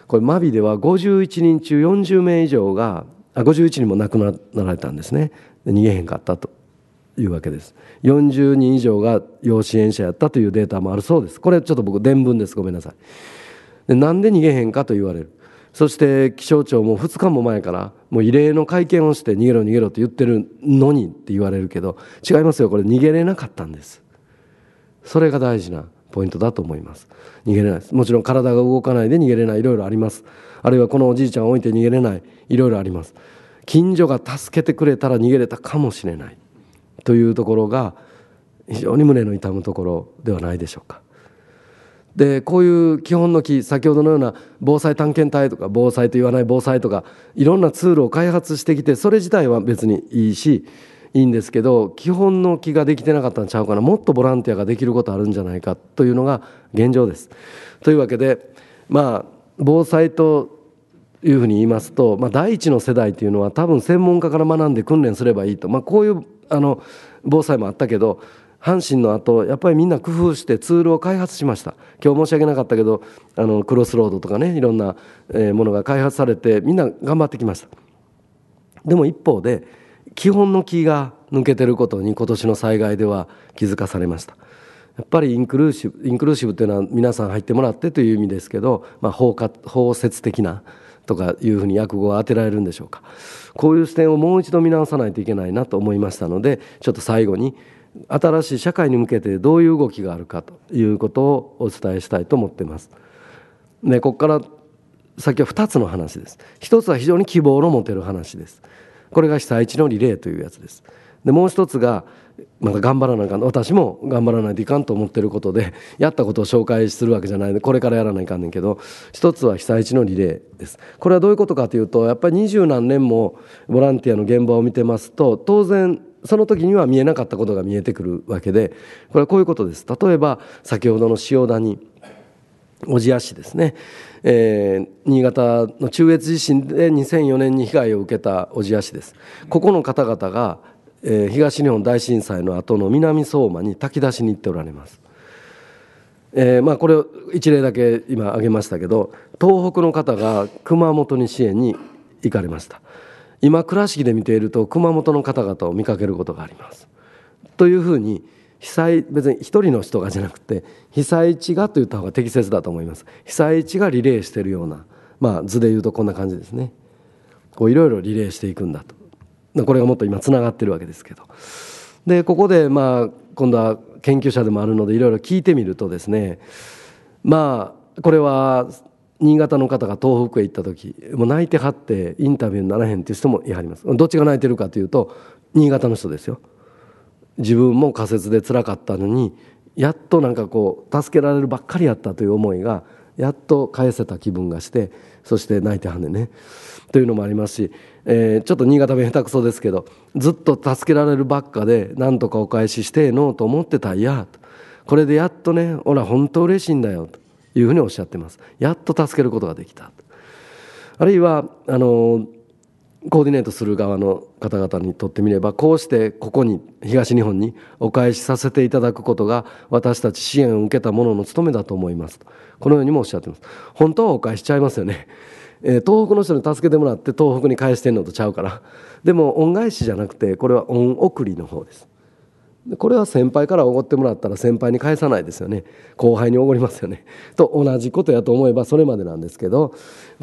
これマビでは51人中40名以上があ51人も亡くなられたんですね逃げへんかったというわけです40人以上が要支援者やったというデータもあるそうですこれちょっと僕伝聞ですごめんなさいでなんで逃げへんかと言われるそして気象庁も2日も前からもう異例の会見をして逃げろ逃げろと言ってるのにって言われるけど違いますよこれ逃げれなかったんですそれが大事なポイントだと思います逃げれないですもちろん体が動かないで逃げれないいろいろありますあるいはこのおじいちゃんを置いて逃げれないいろいろあります近所が助けてくれたら逃げれたかもしれないというところが非常に胸の痛むところではないでしょうかでこういう基本の木先ほどのような防災探検隊とか防災と言わない防災とかいろんなツールを開発してきてそれ自体は別にいいしいいんですけど基本の木ができてなかったんちゃうかなもっとボランティアができることあるんじゃないかというのが現状です。というわけでまあ防災というふうに言いますと、まあ、第一の世代というのは多分専門家から学んで訓練すればいいと、まあ、こういうあの防災もあったけど阪神の後やっぱりみんな工夫してツールを開発しました今日申し訳なかったけどあのクロスロードとかねいろんなものが開発されてみんな頑張ってきましたでも一方で基本の気が抜けてることに今年の災害では気づかされましたやっぱりインクルーシブインクルーシブというのは皆さん入ってもらってという意味ですけど、まあ、包包摂的なとかいうふうに訳語を当てられるんでしょうかこういう視点をもう一度見直さないといけないなと思いましたのでちょっと最後に新しい社会に向けてどういう動きがあるかということをお伝えしたいと思ってます。ね、ここから先は2つの話です。1つは非常に希望の持てる話です。これが被災地のリレーというやつです。でもう一つがまた頑張らないかん私も頑張らないといかんと思ってることで やったことを紹介するわけじゃないでこれからやらないかんねんけど一つは被災地のリレーですこれはどういうことかというとやっぱり二十何年もボランティアの現場を見てますと当然その時には見えなかったことが見えてくるわけでこれはこういうことです例えば先ほどの塩谷小千谷市ですね、えー、新潟の中越地震で2004年に被害を受けた小千谷市ですここの方々がえー、東日本大震災の後の南相馬に炊き出しに行っておられます、えー、まあ、これを一例だけ今挙げましたけど東北の方が熊本に支援に行かれました今倉敷で見ていると熊本の方々を見かけることがありますというふうに被災別に一人の人がじゃなくて被災地がと言った方が適切だと思います被災地がリレーしてるようなまあ図で言うとこんな感じですねこういろいろリレーしていくんだとこれがもっと今つながってるわけですけどでここでまあ今度は研究者でもあるのでいろいろ聞いてみるとですねまあこれは新潟の方が東北へ行った時もう泣いてはってインタビューにならへんっていう人もやはりますどっちが泣いてるかというと新潟の人ですよ自分も仮説でつらかったのにやっとなんかこう助けられるばっかりやったという思いがやっと返せた気分がしてそして泣いてはんねんねというのもありますし、えー、ちょっと新潟弁下手くそですけどずっと助けられるばっかでなんとかお返ししてえのと思ってたんやとこれでやっとねほら本当嬉しいんだよというふうにおっしゃってますやっと助けることができたあるいはあのコーディネートする側の方々にとってみればこうしてここに東日本にお返しさせていただくことが私たち支援を受けた者の務めだと思いますとこのようにもおっしゃってます本当はお返しちゃいますよねえ東北の人に助けてもらって東北に返してんのとちゃうからでも恩返しじゃなくてこれは恩送りの方ですこれは先輩からおごってもらったら先輩に返さないですよね後輩におごりますよねと同じことやと思えばそれまでなんですけど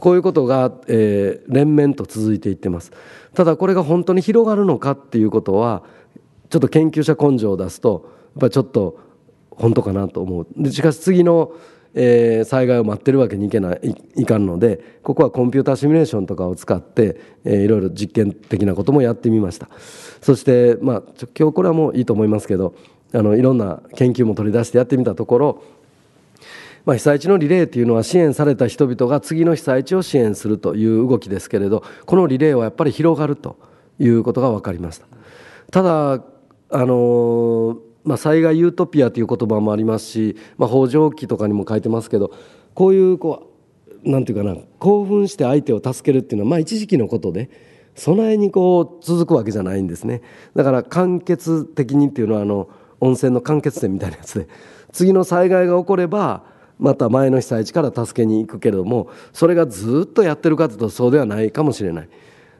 こういうことが、えー、連綿と続いていってますただこれが本当に広がるのかっていうことはちょっと研究者根性を出すとやっぱちょっと本当かなと思うでしかし次のえー、災害を待ってるわけにいけないいかんのでここはコンピューターシミュレーションとかを使って、えー、いろいろ実験的なこともやってみましたそして、まあ、今日これはもういいと思いますけどあのいろんな研究も取り出してやってみたところまあ、被災地のリレーというのは支援された人々が次の被災地を支援するという動きですけれどこのリレーはやっぱり広がるということが分かりましたただあのまあ、災害ユートピアという言葉もありますし、まあ、北条記とかにも書いてますけどこういうこうなんていうかな興奮して相手を助けるっていうのは、まあ、一時期のことで備えにこう続くわけじゃないんですねだから完結的にっていうのはあの温泉の完結点みたいなやつで次の災害が起こればまた前の被災地から助けに行くけれどもそれがずっとやってるかというとそうではないかもしれない。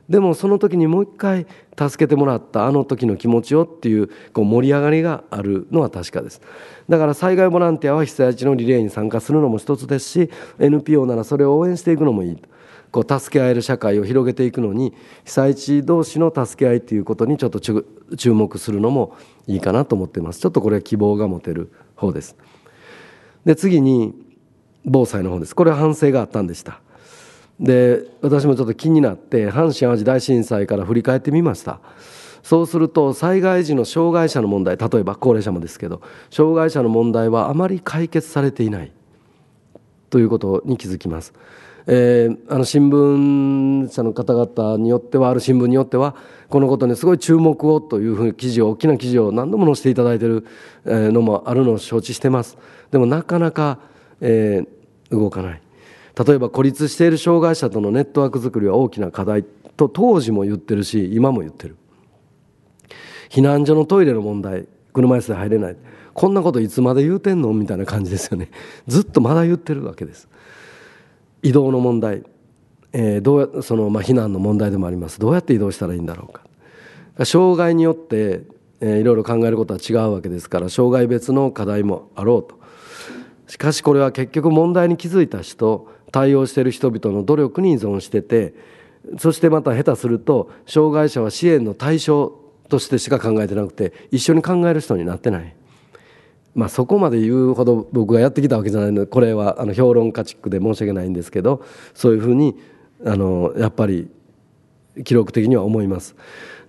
でもその時にもう一回助けてもらったあの時の気持ちをっていうこう盛り上がりがあるのは確かですだから災害ボランティアは被災地のリレーに参加するのも一つですし NPO ならそれを応援していくのもいいこう助け合える社会を広げていくのに被災地同士の助け合いということにちょっと注目するのもいいかなと思ってますちょっとこれは希望が持てる方ですで次に防災の方ですこれは反省があったんでしたで私もちょっと気になって阪神・淡路大震災から振り返ってみましたそうすると災害時の障害者の問題例えば高齢者もですけど障害者の問題はあまり解決されていないということに気づきます。えー、あの新聞社の方々によってはある新聞によってはこのことにすごい注目をというふうに記事を大きな記事を何度も載せていただいてるのもあるのを承知してますでもなかなか、えー、動かない例えば孤立している障害者とのネットワーク作りは大きな課題と当時も言ってるし今も言ってる避難所のトイレの問題車椅子で入れないこんなこといつまで言うてんのみたいな感じですよねずっとまだ言ってるわけです移動の問題、えー、どうそのまあ、避難の問題でもありますどうやって移動したらいいんだろうか障害によって、えー、いろいろ考えることは違うわけですから障害別の課題もあろうとしかしこれは結局問題に気づいた人対応している人々の努力に依存しててそしてまた下手すると障害者は支援の対象としてしか考えてなくて一緒に考える人になってない。まあ、そこまで言うほど僕がやってきたわけじゃないのでこれはあの評論家チックで申し訳ないんですけどそういうふうにあのやっぱり記録的には思います。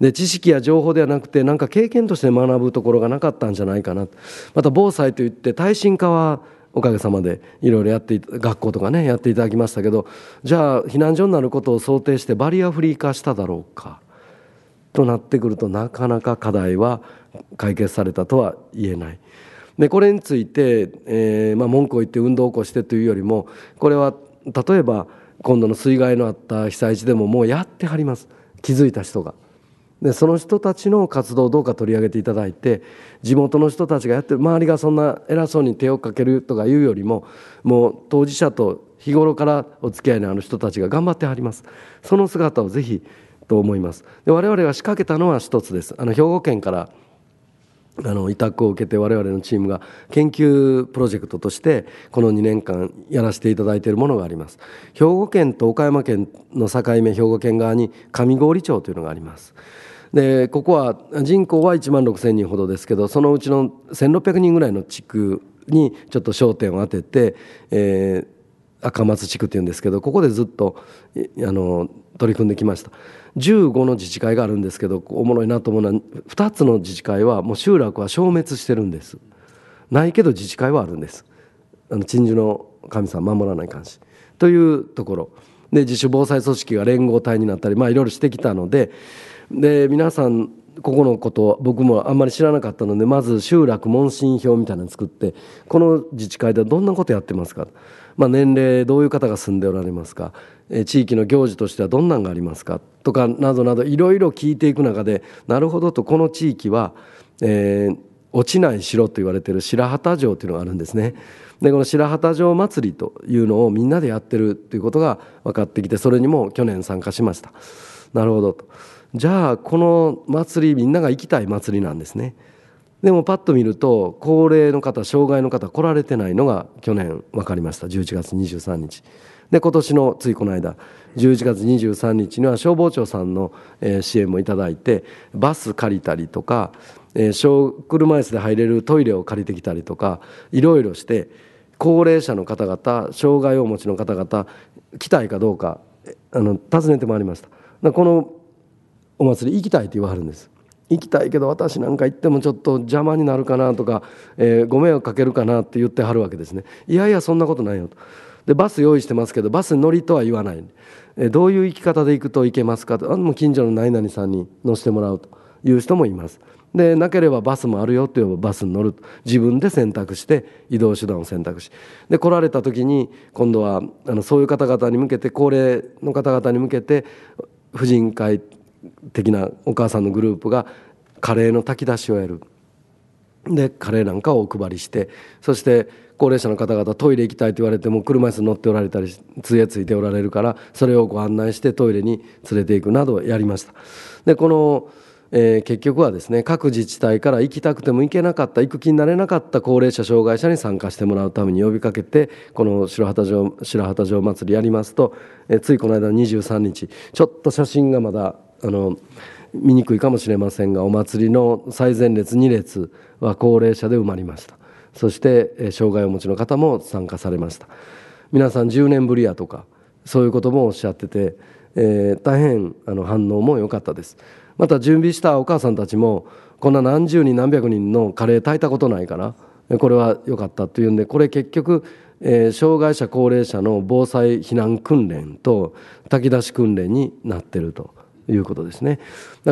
で知識や情報ではなくてなんか経験として学ぶところがなかったんじゃないかなまた防災といって耐震化はおかげさまでいろいろやって学校とかねやっていただきましたけどじゃあ避難所になることを想定してバリアフリー化しただろうかとなってくるとなかなか課題は解決されたとは言えない。でこれについて、えー、まあ、文句を言って運動を起こしてというよりもこれは例えば今度の水害のあった被災地でももうやってはります気づいた人が。でその人たちの活動をどうか取り上げていただいて地元の人たちがやってる周りがそんな偉そうに手をかけるとかいうよりももう当事者と日頃からお付き合いのある人たちが頑張ってはりますその姿をぜひと思いますで我々が仕掛けたのは一つですあの兵庫県からあの委託を受けて我々のチームが研究プロジェクトとしてこの2年間やらせていただいているものがあります兵庫県と岡山県の境目兵庫県側に上郡町というのがありますでここは人口は1万6,000人ほどですけどそのうちの1,600人ぐらいの地区にちょっと焦点を当てて、えー、赤松地区っていうんですけどここでずっとあの取り組んできました15の自治会があるんですけどおもろいなと思うのは2つの自治会はもう集落は消滅してるんですないけど自治会はあるんですあの鎮守の神様守らない監視というところで自主防災組織が連合体になったりまあいろいろしてきたのでで皆さんここのこと僕もあんまり知らなかったのでまず集落問診票みたいなの作ってこの自治会ではどんなことやってますか、まあ、年齢どういう方が住んでおられますか地域の行事としてはどんなんがありますかとかなどなどいろいろ聞いていく中でなるほどとこの地域は、えー、落ちない城と言われてる白旗城というのがあるんですね。でこの白旗城祭りというのをみんなでやってるということが分かってきてそれにも去年参加しました。なるほどとじゃあこの祭りみんなが行きたい祭りなんですねでもパッと見ると高齢の方障害の方来られてないのが去年分かりました11月23日で今年のついこの間11月23日には消防庁さんの支援もいただいてバス借りたりとか車椅子で入れるトイレを借りてきたりとかいろいろして高齢者の方々障害をお持ちの方々来たいかどうかあの尋ねてまいりました。このお祭り行きたいって言わはるんです行きたいけど私なんか行ってもちょっと邪魔になるかなとか、えー、ご迷惑かけるかなって言ってはるわけですねいやいやそんなことないよとでバス用意してますけどバス乗りとは言わない、えー、どういう行き方で行くといけますかとあもう近所の何々さんに乗せてもらうという人もいますでなければバスもあるよって言えばバスに乗る自分で選択して移動手段を選択しで来られた時に今度はあのそういう方々に向けて高齢の方々に向けて婦人会的なお母さんのグループがカレーの炊き出しをやるでカレーなんかをお配りしてそして高齢者の方々トイレ行きたいと言われても車椅子に乗っておられたり杖ついておられるからそれをご案内してトイレに連れていくなどやりましたでこの、えー、結局はですね各自治体から行きたくても行けなかった行く気になれなかった高齢者障害者に参加してもらうために呼びかけてこの白旗城白旗城祭りやりますと、えー、ついこの間の23日ちょっと写真がまだあの見にくいかもしれませんがお祭りの最前列2列は高齢者で埋まりましたそして障害をお持ちの方も参加されました皆さん10年ぶりやとかそういうこともおっしゃってて、えー、大変あの反応も良かったですまた準備したお母さんたちもこんな何十人何百人のカレー炊いたことないからこれは良かったというんでこれ結局、えー、障害者高齢者の防災避難訓練と炊き出し訓練になってるということですね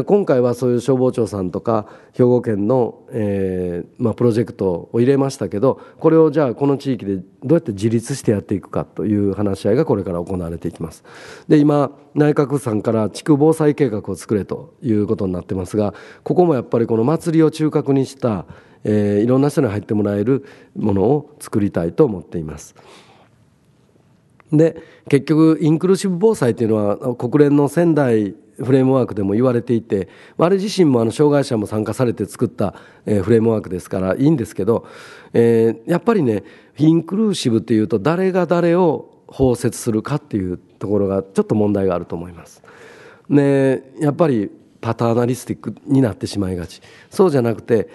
今回はそういう消防庁さんとか兵庫県の、えー、まあ、プロジェクトを入れましたけどこれをじゃあこの地域でどうやって自立してやっていくかという話し合いがこれから行われていきますで今内閣府さんから地区防災計画を作れということになってますがここもやっぱりこの祭りを中核にした、えー、いろんな人に入ってもらえるものを作りたいと思っています。で結局インクルーシブ防災というのは国連の仙台フレームワークでも言われていてあれ自身もあの障害者も参加されて作った、えフレームワークですからいいんですけど、えやっぱりねインクルーシブっていうと誰が誰を包摂するかっていうところがちょっと問題があると思います。ね、やっぱりパターナリスティックになってしまいがちそうじゃなくて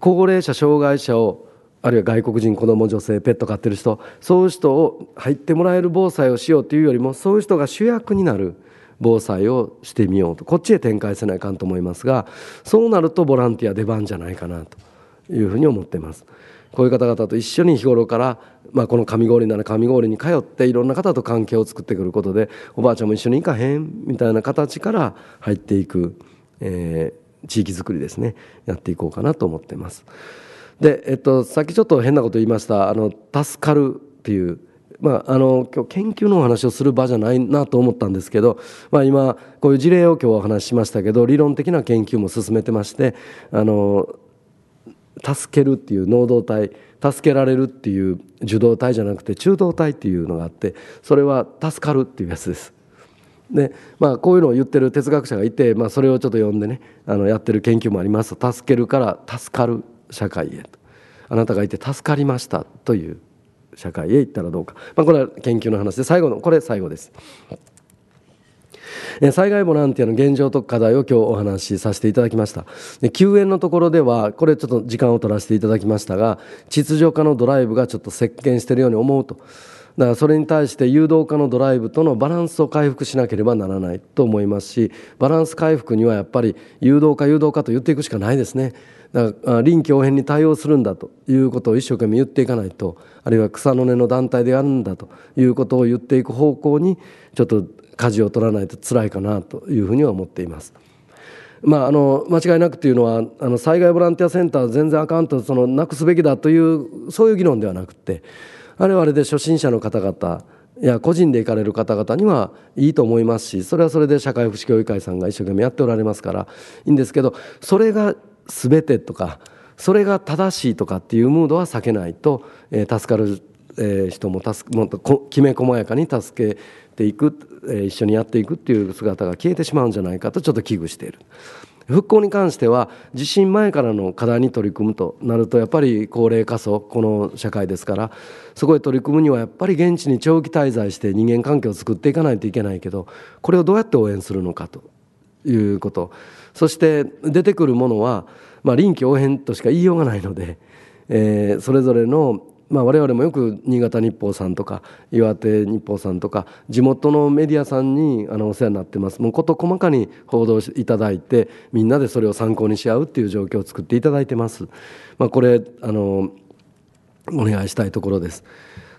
高齢者障害者をあるいは外国人子ども女性ペット飼ってる人そういう人を入ってもらえる防災をしようというよりもそういう人が主役になる。防災をしてみようとこっちへ展開せないかんと思いますがそうなるとボランティア出番じゃないかなというふうに思っています。こういう方々と一緒に日頃から、まあ、この上郡なら上郡に通っていろんな方と関係を作ってくることでおばあちゃんも一緒に行かへんみたいな形から入っていく、えー、地域づくりですねやっていこうかなと思っています。で、えっと、さっきちょっと変なこと言いました「あの助かる」っていうまあ、あの今日研究のお話をする場じゃないなと思ったんですけど、まあ、今こういう事例を今日お話ししましたけど理論的な研究も進めてましてあの助けるっていう能動体助けられるっていう受動体じゃなくて中動体っていうのがあってそれは助かるっていうやつです。でまあ、こういうのを言ってる哲学者がいて、まあ、それをちょっと読んでねあのやってる研究もあります助けるから助かる社会へとあなたがいて助かりましたという社会へ行ったらどうか、まあ、これは研究の話で最後のこれ最後です。災害ボランティアの現状と課題を今日お話しさせていただきました救援のところではこれちょっと時間を取らせていただきましたが秩序化のドライブがちょっと席巻しているように思うとだからそれに対して誘導化のドライブとのバランスを回復しなければならないと思いますしバランス回復にはやっぱり誘導化誘導化と言っていくしかないですね。だから臨機応変に対応するんだということを一生懸命言っていかないとあるいは草の根の団体でやるんだということを言っていく方向にちょっと舵を取らないとらいかなというふうには思っています。まあ、あの間違いなくというのはあの災害ボランティアセンター全然あかんとそのなくすべきだというそういう議論ではなくてあれはあれで初心者の方々いや個人で行かれる方々にはいいと思いますしそれはそれで社会福祉協議会さんが一生懸命やっておられますからいいんですけどそれが全てとかそれが正しいとかっていうムードは避けないと、えー、助かる、えー、人も助もっときめ細やかに助けていく、えー、一緒にやっていくっていう姿が消えてしまうんじゃないかとちょっと危惧している。復興に関しては地震前からの課題に取り組むとなるとやっぱり高齢化層この社会ですからそこへ取り組むにはやっぱり現地に長期滞在して人間関係を作っていかないといけないけどこれをどうやって応援するのかということそして出てくるものは、まあ、臨機応変としか言いようがないので、えー、それぞれの、まあ、我々もよく新潟日報さんとか岩手日報さんとか地元のメディアさんにあのお世話になってますもう事細かに報道いただいてみんなでそれを参考にし合うっていう状況を作っていただいてます。まあ、これあのお願いしたいところです。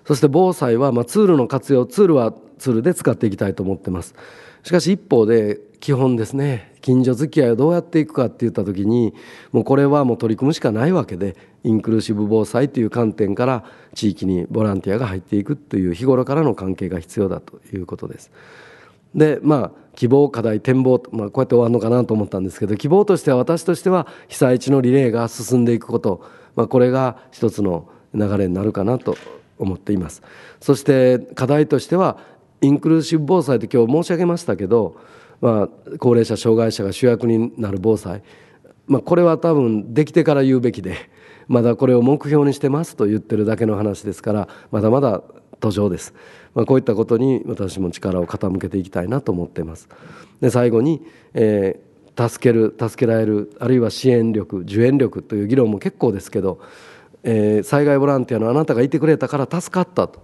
そして防災は、まあ、ツールの活用ツールはツールで使っていきたいと思ってます。しかし一方で基本ですね近所付き合いをどうやっていくかって言った時にもうこれはもう取り組むしかないわけでインクルーシブ防災という観点から地域にボランティアが入っていくという日頃からの関係が必要だということです。でまあ希望課題展望、まあ、こうやって終わるのかなと思ったんですけど希望としては私としては被災地のリレーが進んでいくこと、まあ、これが一つの流れになるかなと思っていますそして課題としてはインクルーシブ防災って今日申し上げましたけどまあ、高齢者障害者が主役になる防災、まあ、これは多分できてから言うべきでまだこれを目標にしてますと言ってるだけの話ですからまだまだ途上です、まあ、こういったことに私も力を傾けていきたいなと思っていますで最後に、えー、助ける助けられるあるいは支援力助援力という議論も結構ですけど、えー、災害ボランティアのあなたがいてくれたから助かったと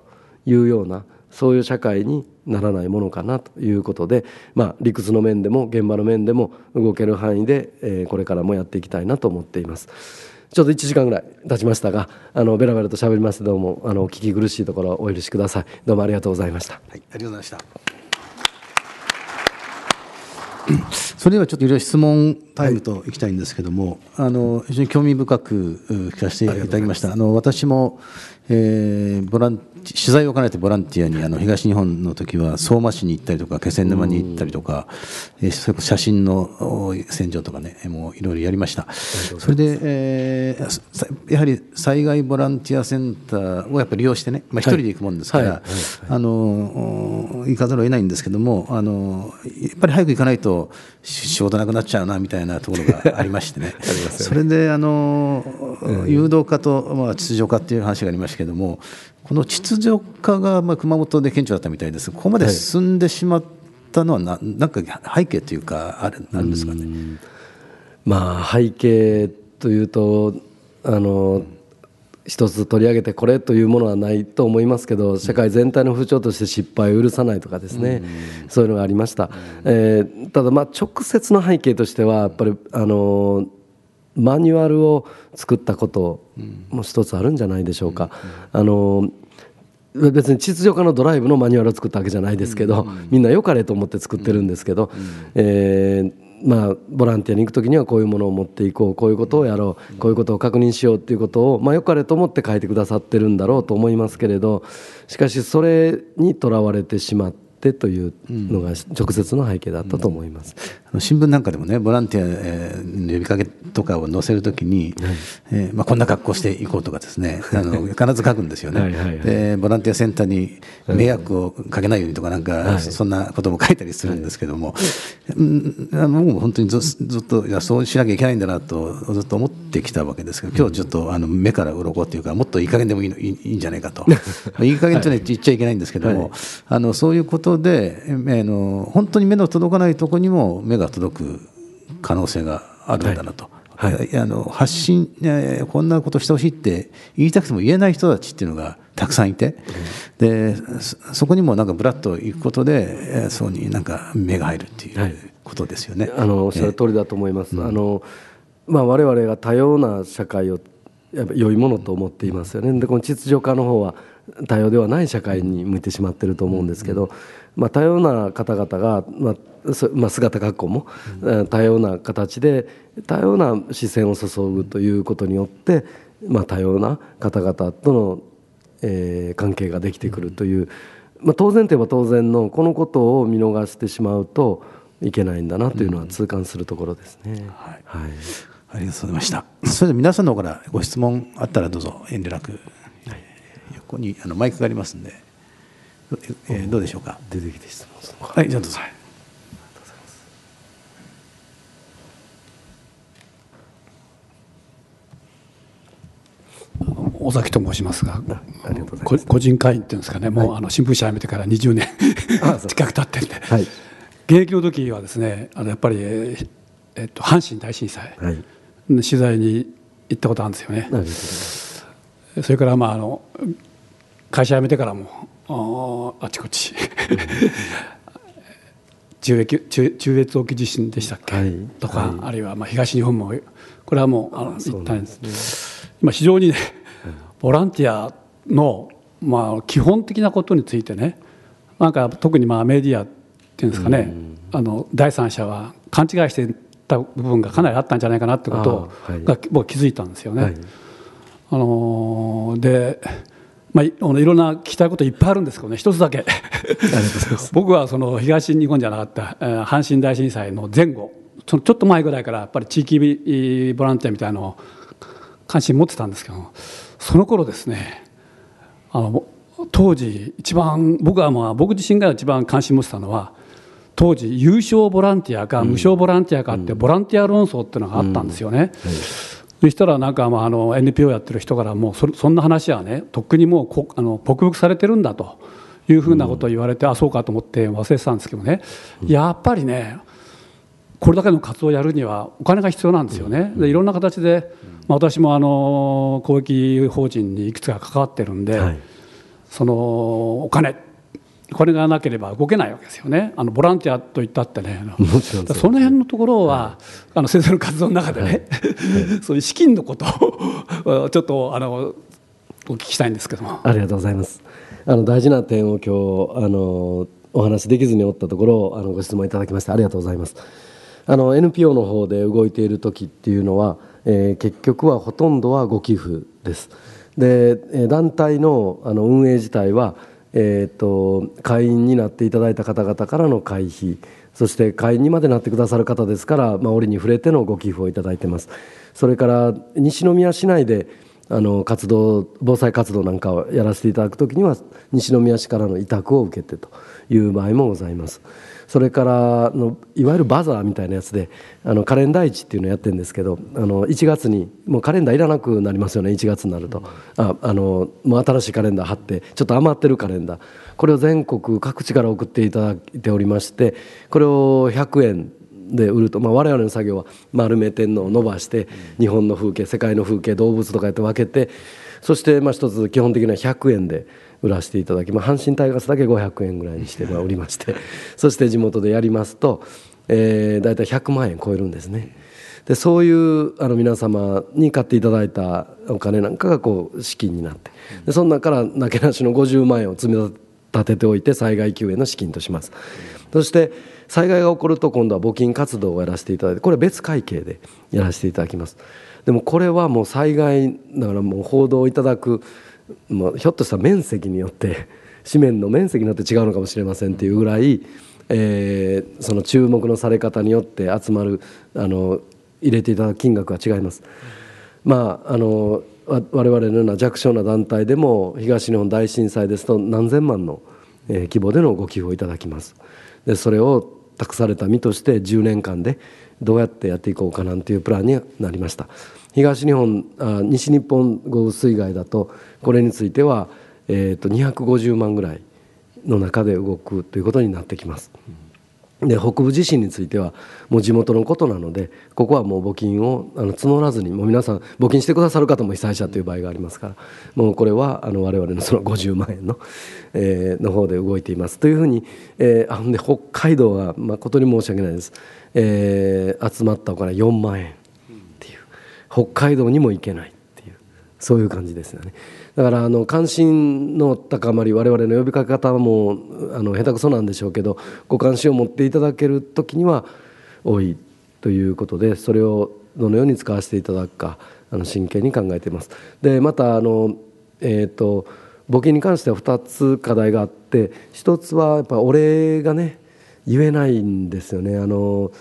いうようなそういう社会にならないものかなということで、まあ、理屈の面でも現場の面でも動ける範囲で、えこれからもやっていきたいなと思っています。ちょっと1時間ぐらい経ちましたがあのベラベラと喋りますどうもあの聞き苦しいところをお許しくださいどうもありがとうございました、はい、ありがとうございました それではちょっといろいろ質問タイムといきたいんですけども、はい、あの非常に興味深く聞かせていただきましたあの私もえー、ボラン取材を兼ねてボランティアにあの東日本の時は相馬市に行ったりとか気仙沼に行ったりとか、えー、それ写真の洗浄とかねもういろいろやりましたそれで、えー、やはり災害ボランティアセンターをやっぱり利用してね、まあ、人で行くもんですから、あの行かざるを得ないんですけどもあのやっぱり早く行かないと仕事なくなっちゃうなみたいなところがありましてね ね、それであの、うん、誘導化と、まあ、秩序化っていう話がありましたけれどもこの秩序化が、まあ、熊本で顕著だったみたいですここまで進んでしまったのはななんか背景というかあるなんですかね。まあ、背景というとあの、うん一つ取り上げてこれというものはないと思いますけど社会全体の風潮として失敗を許さないとかですね、そういうのがありました、えただまあ直接の背景としてはやっぱりあのマニュアルを作ったことも一つあるんじゃないでしょうか。あの別に秩序化のドライブのマニュアルを作ったわけじゃないですけどみんな良かれと思って作ってるんですけどえーまあ、ボランティアに行く時にはこういうものを持っていこうこういうことをやろうこういうことを確認しようっていうことを、まあ、よかれと思って書いてくださってるんだろうと思いますけれどしかしそれにとらわれてしまって。ってというのが直接の背景だったと思います、うん、新聞なんかでもねボランティアの呼びかけとかを載せるときに、はい、えー、まあ、こんな格好していこうとかですね あの必ず書くんですよねはい、でボランティアセンターに迷惑をかけないようにとかなんか、そんなことも書いたりするんですけども、うん、もう本当にずずっといやそうしなきゃいけないんだなとずっと思ってきたわけですけど今日ちょっとあの目から鱗っていうかもっといい加減でもいいいいんじゃないかと いい加減というのは言っちゃいけないんですけども、あのそういうことことで、えー、の本当に目の届かないとこにも目が届く可能性があるんだなと。はいはい、あの発信、えー、こんなことしてほしいって言いたくても言えない人たちっていうのがたくさんいて、うん、でそこにもなんかぶらっと行くことで、えー、そうになんか目が入るっていうことですよね。はい、あのおっしゃる通りだと思います。えー、あのまあ我々が多様な社会をやっぱ良いものと思っていますよね。でこの秩序化の方は多様ではない社会に向いてしまってると思うんですけど、まあ、多様な方々が、まあまあ、姿格好も、多様な形で多様な視線を注ぐということによって、まあ、多様な方々との、えー、関係ができてくるという、まあ、当然といえば当然のこのことを見逃してしまうといけないんだなというのは痛感するところですね。うん、はい、はい、ありがとうございました。それで皆さんの方からご質問あったらどうぞ遠慮なく、はい、横にあのマイクがありますんで。えー、どうでしょうか出てきて質問するのかはいじゃあどうぞ、はいます。尾崎と申しますがます個人会員っていうんですかね、もう、はい、あの新聞社辞めてから20年近く経ってんで、はい、現役の時はですねあのやっぱり、えっと、阪神大震災、はい、取材に行ったことあるんですよね。それから、まあ、あの会社辞めてからもああちこち中越中越沖地震でしたっけ、はい、とか、はい、あるいはまあ東日本もこれはもうあのです、ね、今非常にねボランティアのまあ基本的なことについてねなんか特にまあメディアっていうんですかね、うん、あの第三者は勘違いしてた部分がかなりあったんじゃないかなってことが、はい、僕気づいたんですよね。あのー、でまあ、いろんな聞きたいこといっぱいあるんですけどね、一つだけ 僕はその東日本じゃなかった、阪神大震災の前後、ちょっと前ぐらいからやっぱり地域ボランティアみたいなのを関心持ってたんですけど、その頃ですね、あの当時、一番、僕はまあ僕自身が一番関心持ってたのは、当時、有償ボランティアか無償ボランティアかって、ボランティア論争っていうのがあったんですよね。うんうんはいそしたらなんかまああの NPO やってる人からもうそんな話はねとっくにもうこあの克服されてるんだというふうなことを言われて、うん、あそうかと思って忘れてたんですけどね、うん、やっぱりねこれだけの活動をやるにはお金が必要なんですよね。でいろんな形で、まあ、私もあの公益法人にいくつか関わってるんで、はい、そのお金これがなければ動けないわけですよねあのボランティアといったってねその辺のところは、はい、あの先生の活動の中でね、はい、そういう資金のことを ちょっとあのお聞きしたいんですけどもありがとうございますあの大事な点を今日あのお話できずにおったところをあのご質問いただきましてありがとうございますあの NPO の方で動いている時っていうのは、えー、結局はほとんどはご寄付ですで団体のあの運営自体はえーと、会員になっていただいた方々からの会費そして会員にまでなってくださる方ですから、まあ、折に触れてのご寄付をいただいてますそれから西宮市内であの活動防災活動なんかをやらせていただくときには西宮市からの委託を受けてという場合もございます。それからのいわゆるバザーみたいなやつであのカレンダー市っていうのをやってるんですけどあの1月にもうカレンダーいらなくなりますよね1月になると、ああのもう新しいカレンダー貼ってちょっと余ってるカレンダーこれを全国各地から送っていただいておりましてこれを100円で売ると、まあ、我々の作業は丸めてんのを伸ばして日本の風景世界の風景動物とかやって分けてそしてまあ一つ基本的には100円で。売らせていただき、まあ、阪神タイガースだけ500円ぐらいにしておりまして そして地元でやりますと、えー、大体100万円超えるんですね。でそういうあの皆様に買っていただいたお金なんかがこう資金になってでその中からなけなしの50万円を積み立てておいて災害救援の資金とします。そして災害が起こると今度は募金活動をやらせていただいてこれは別会計でやらせていただきますでもこれはもう災害だからもう報道いただくまあ、ひょっとしたら面積によって 紙面の面積によって違うのかもしれませんっていうぐらい、えー、その注目のされ方によって集まるあの入れていただく金額は違います。まああの我々のような弱小な団体でも東日本大震災ですと何千万の規模でのご寄付をいただきますでそれを託された身として10年間でどうやってやっていこうかなんていうプランになりました東日本あ西日本豪雨水害だとこれについては、えーと、と250万ぐらいの中で動くということになってきます。で北部地震についてはもう地元のことなのでここはもう募金をあの募らずにもう皆さん募金してくださる方も被災者という場合がありますからもうこれはあの我々のその50万円の,、えー、の方で動いていますというふうに、えー、あで北海道は誠に申し訳ないです、えー、集まったお金4万円っていう北海道にも行けないそういう感じですよねだからあの関心の高まり我々の呼びかけ方もあの下手くそなんでしょうけどご関心を持っていただける時には多いということでそれをどのように使わせていただくかあの真剣に考えています。でまたあの、えーと募金に関しては2つ課題があって1つはやっぱお礼がね言えないんですよね。あの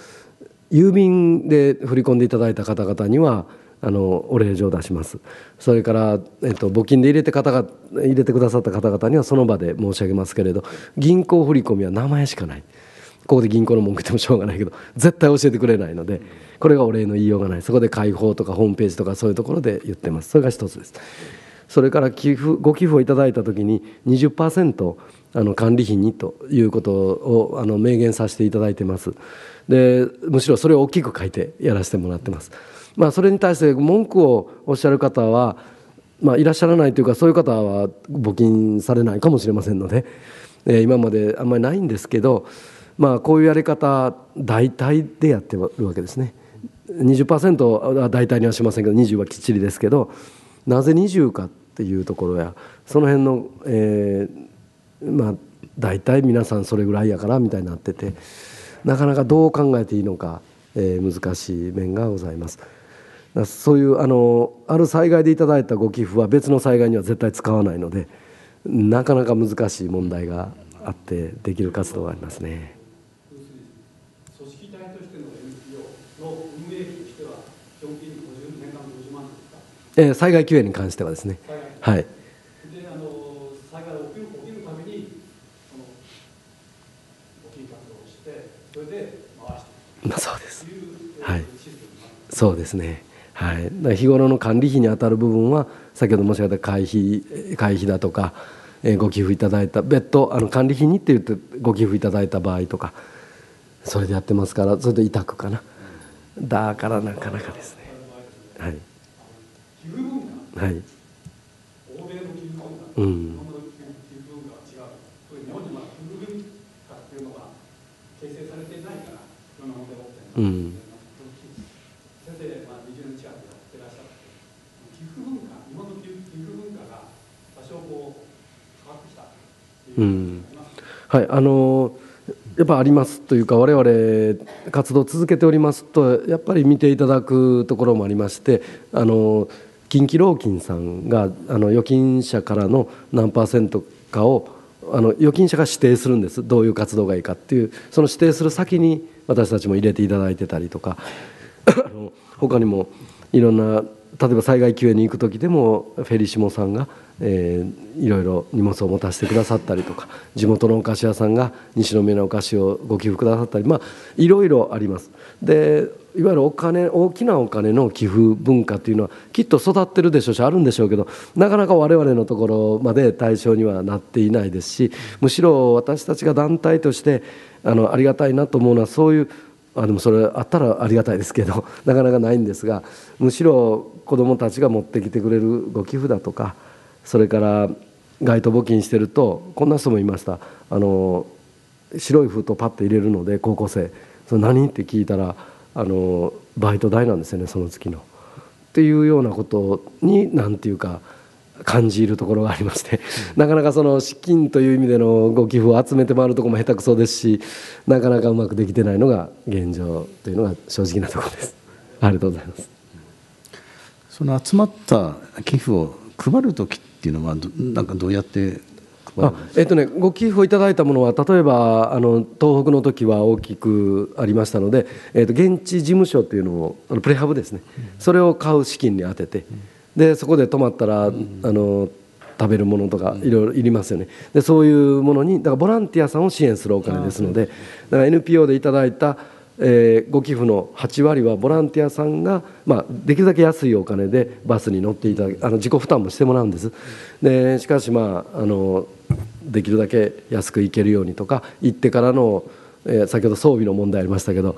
郵便で振り込んでいただいた方々にはあのお礼状を出しますそれから、えっと、募金で入れて入れてくださった方々にはその場で申し上げますけれど銀行振込は名前しかないここで銀行の文句言ってもしょうがないけど絶対教えてくれないのでこれがお礼の言いようがないそこで開放とかホームページとかそういうところで言ってますそれが一つですそれから寄付ご寄付をいただいた時に20%あの管理費にということをあの明言させていただいてますでむしろそれを大きく書いてやらせてもらってます。まあ、それに対して文句をおっしゃる方は、まあ、いらっしゃらないというかそういう方は募金されないかもしれませんので、えー、今まであんまりないんですけど、まあ、こういうやり方大体でやってるわけですね。20%は大体にはしませんけど20はきっちりですけどなぜ20かっていうところやその辺の、えー、まあ大体皆さんそれぐらいやからみたいになっててなかなかどう考えていいのか、えー、難しい面がございます。そういうあのある災害でいただいたご寄付は別の災害には絶対使わないのでなかなか難しい問題があってできる活動がありますね。組織体としての NPO の運営費としては基本的に50年間50万ですか、えー、災害救援に関してはですね。はい、まあ、そうです。はい。そうですね。はい、だから日頃の管理費に当たる部分は先ほど申し上げた会費会費だとか、えー、ご寄付いただいた別途あの管理費にって言ってご寄付いただいた場合とかそれでやってますからそれで委託かなだからなかなかですねはいはい、うんはいあのやっぱありますというか我々活動続けておりますとやっぱり見ていただくところもありましてあの近畿労金さんがあの預金者からの何パーセントかをあの預金者が指定するんですどういう活動がいいかっていうその指定する先に私たちも入れていただいてたりとかあの他にもいろんな例えば災害救援に行く時でもフェリシモさんがえー、いろいろ荷物を持たせてくださったりとか地元のお菓子屋さんが西宮のお菓子をご寄付くださったりまあいろいろあります。でいわゆるお金大きなお金の寄付文化というのはきっと育ってるでしょうしあるんでしょうけどなかなか我々のところまで対象にはなっていないですしむしろ私たちが団体としてあのありがたいなと思うのはそういうあでもそれあったらありがたいですけど なかなかないんですがむしろ子どもたちが持ってきてくれるご寄付だとか。それから街頭募金してるとこんな人もいましたあの白い封筒パッと入れるので高校生「それ何?」って聞いたらあのバイト代なんですよねその月の。っていうようなことに何て言うか感じるところがありましてなかなかその資金という意味でのご寄付を集めて回るとこも下手くそですしなかなかうまくできてないのが現状というのが正直なところです。ありがとうございますその集まった寄付を配る時ってっていうのはなんかどうやってあえっとね、ご寄付をいただいたものは例えばあの東北の時は大きくありましたので、えっと、現地事務所というのをあのプレハブですね、それを買う資金に充てて、でそこで泊まったら、あの食べるものとかいろいろいりますよねでそういうものにだからボランティアさんを支援するお金ですのでだから NPO でいただいたえー、ご寄付の8割はボランティアさんが、まあ、できるだけ安いお金でバスに乗っていただあの自己負担もしてもらうんですでしかし、まあ、あのできるだけ安く行けるようにとか行ってからの、えー、先ほど装備の問題ありましたけど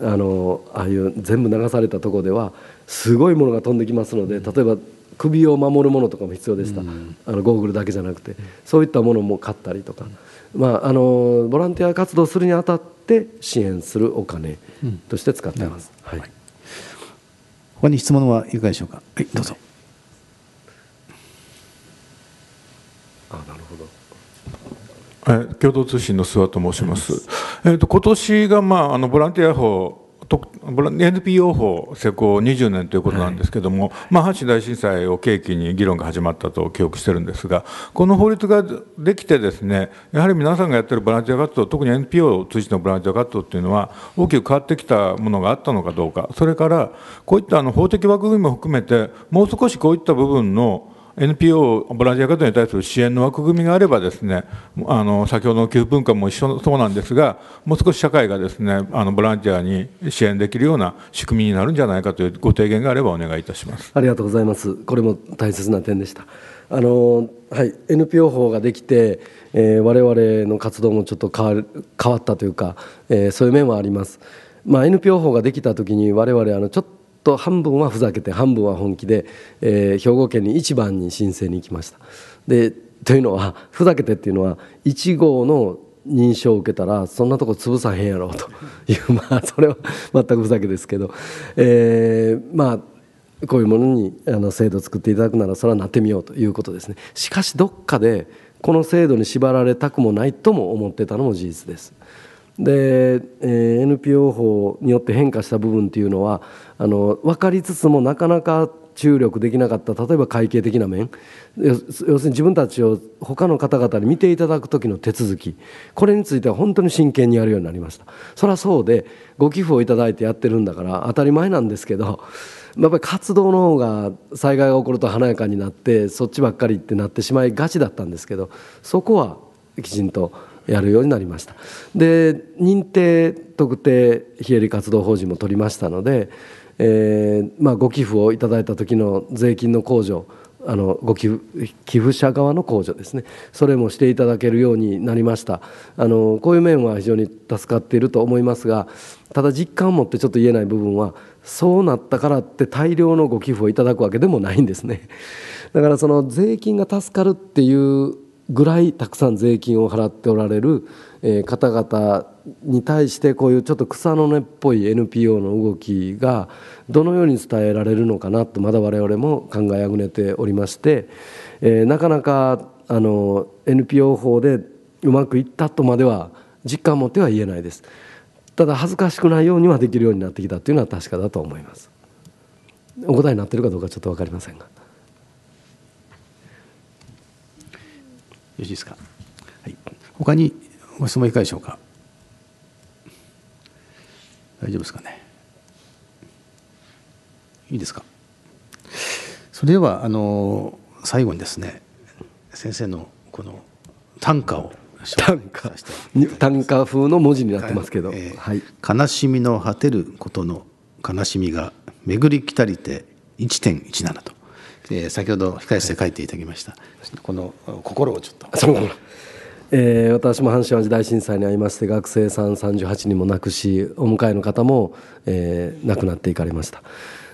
あのああいう全部流されたとこではすごいものが飛んできますので例えば首を守るものとかも必要でした、うん、あのゴーグルだけじゃなくてそういったものも買ったりとか、うん、まあ、あのボランティア活動するにあたって支援するお金として使ってます、うん、はい、他に質問はいかがでしょうか、はい、どうぞあなるほど共同通信の諏訪と申します、えーと今年が、まあ、あのボランティア法 NPO 法施行20年ということなんですけども、はい、ま阪神大震災を契機に議論が始まったと記憶してるんですが、この法律ができて、ですねやはり皆さんがやってるボランティア活動、特に NPO を通じてのボランティア活動っていうのは、大きく変わってきたものがあったのかどうか、それからこういったあの法的枠組みも含めて、もう少しこういった部分の NPO ボランティア活動に対する支援の枠組みがあればですねあの先ほどの給付文化も一緒そうなんですがもう少し社会がですねあのボランティアに支援できるような仕組みになるんじゃないかというご提言があればお願いいたしますありがとうございますこれも大切な点でしたあのはい NPO 法ができて、えー、我々の活動もちょっと変わ変わったというか、えー、そういう面はありますまあ NPO 法ができた時に我々あのちょっとと半分はふざけて半分は本気で、えー、兵庫県に1番に申請に行きました。でというのはふざけてっていうのは1号の認証を受けたらそんなとこ潰さへんやろうという まあそれは 全くふざけですけど、えー、まあこういうものにあの制度を作っていただくならそれはなってみようということですね。しかしどっかでこの制度に縛られたくもないとも思ってたのも事実です。で、えー、NPO 法によって変化した部分というのはあの分かりつつもなかなか注力できなかった例えば会計的な面要するに自分たちを他の方々に見ていただく時の手続きこれについては本当に真剣にやるようになりましたそれはそうでご寄付を頂いてやってるんだから当たり前なんですけどやっぱり活動の方が災害が起こると華やかになってそっちばっかりってなってしまいがちだったんですけどそこはきちんとやるようになりましたで認定特定非営利活動法人も取りましたのでえーまあ、ご寄付をいただいた時の税金の控除あのご寄付寄付者側の控除ですねそれもしていただけるようになりましたあのこういう面は非常に助かっていると思いますがただ実感を持ってちょっと言えない部分はそうなったからって大量のご寄付をいただくわけでもないんですねだからその税金が助かるっていうぐらいたくさん税金を払っておられる、え方々に対してこういうちょっと草の根っぽい NPO の動きがどのように伝えられるのかなとまだ我々も考えあぐねておりまして、えなかなかあの NPO 法でうまくいったとまでは実感を持っては言えないですただ恥ずかしくないようにはできるようになってきたというのは確かだと思いますお答えになってるかどうかちょっと分かりませんが。ろしいですか、はい、他にご質問いかがでしょうか大丈夫ですかねいいですかそれではあの最後にですね先生のこの短歌を短歌短歌風の文字になってますけど、はい、えーはい、悲しみの果てることの悲しみが巡り来たりて1.17とえー、先ほど控室で書いていただきました、はい、この心をちょっと。えー、私も阪神・淡路大震災に遭いまして学生さん38人も亡くしお迎えの方も、えー、亡くなっていかれました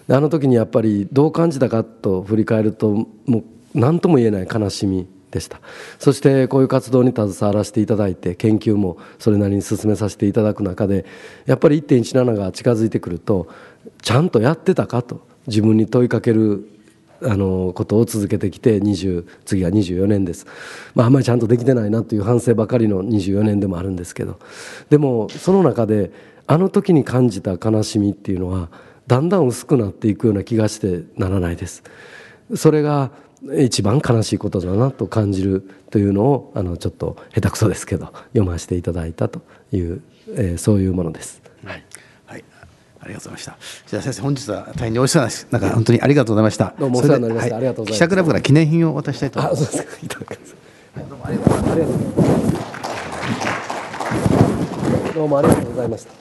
あの時にやっぱりどう感じたかと振り返るともう何とも言えない悲しみでしたそしてこういう活動に携わらせていただいて研究もそれなりに進めさせていただく中でやっぱり1.17が近づいてくるとちゃんとやってたかと自分に問いかけるあのことを続けてきて20次は24年です、まあ、あんまりちゃんとできてないなという反省ばかりの24年でもあるんですけどでもその中であの時に感じた悲しみっていうのはだんだん薄くなっていくような気がしてならないです。それが一番悲しいことだなと感じるというのをあのちょっと下手くそですけど読ませていただいたという、えー、そういうものです。ありがとうございました。じゃあ先生本日は大変にお忙しいす。なんか本当にありがとうございました。どうもお世話になりました。ありがとうございます。記者クラブから記念品を渡したいと思います。あ、そうですか。いただきます。どうもありがとうございました。どうもありがとうございました。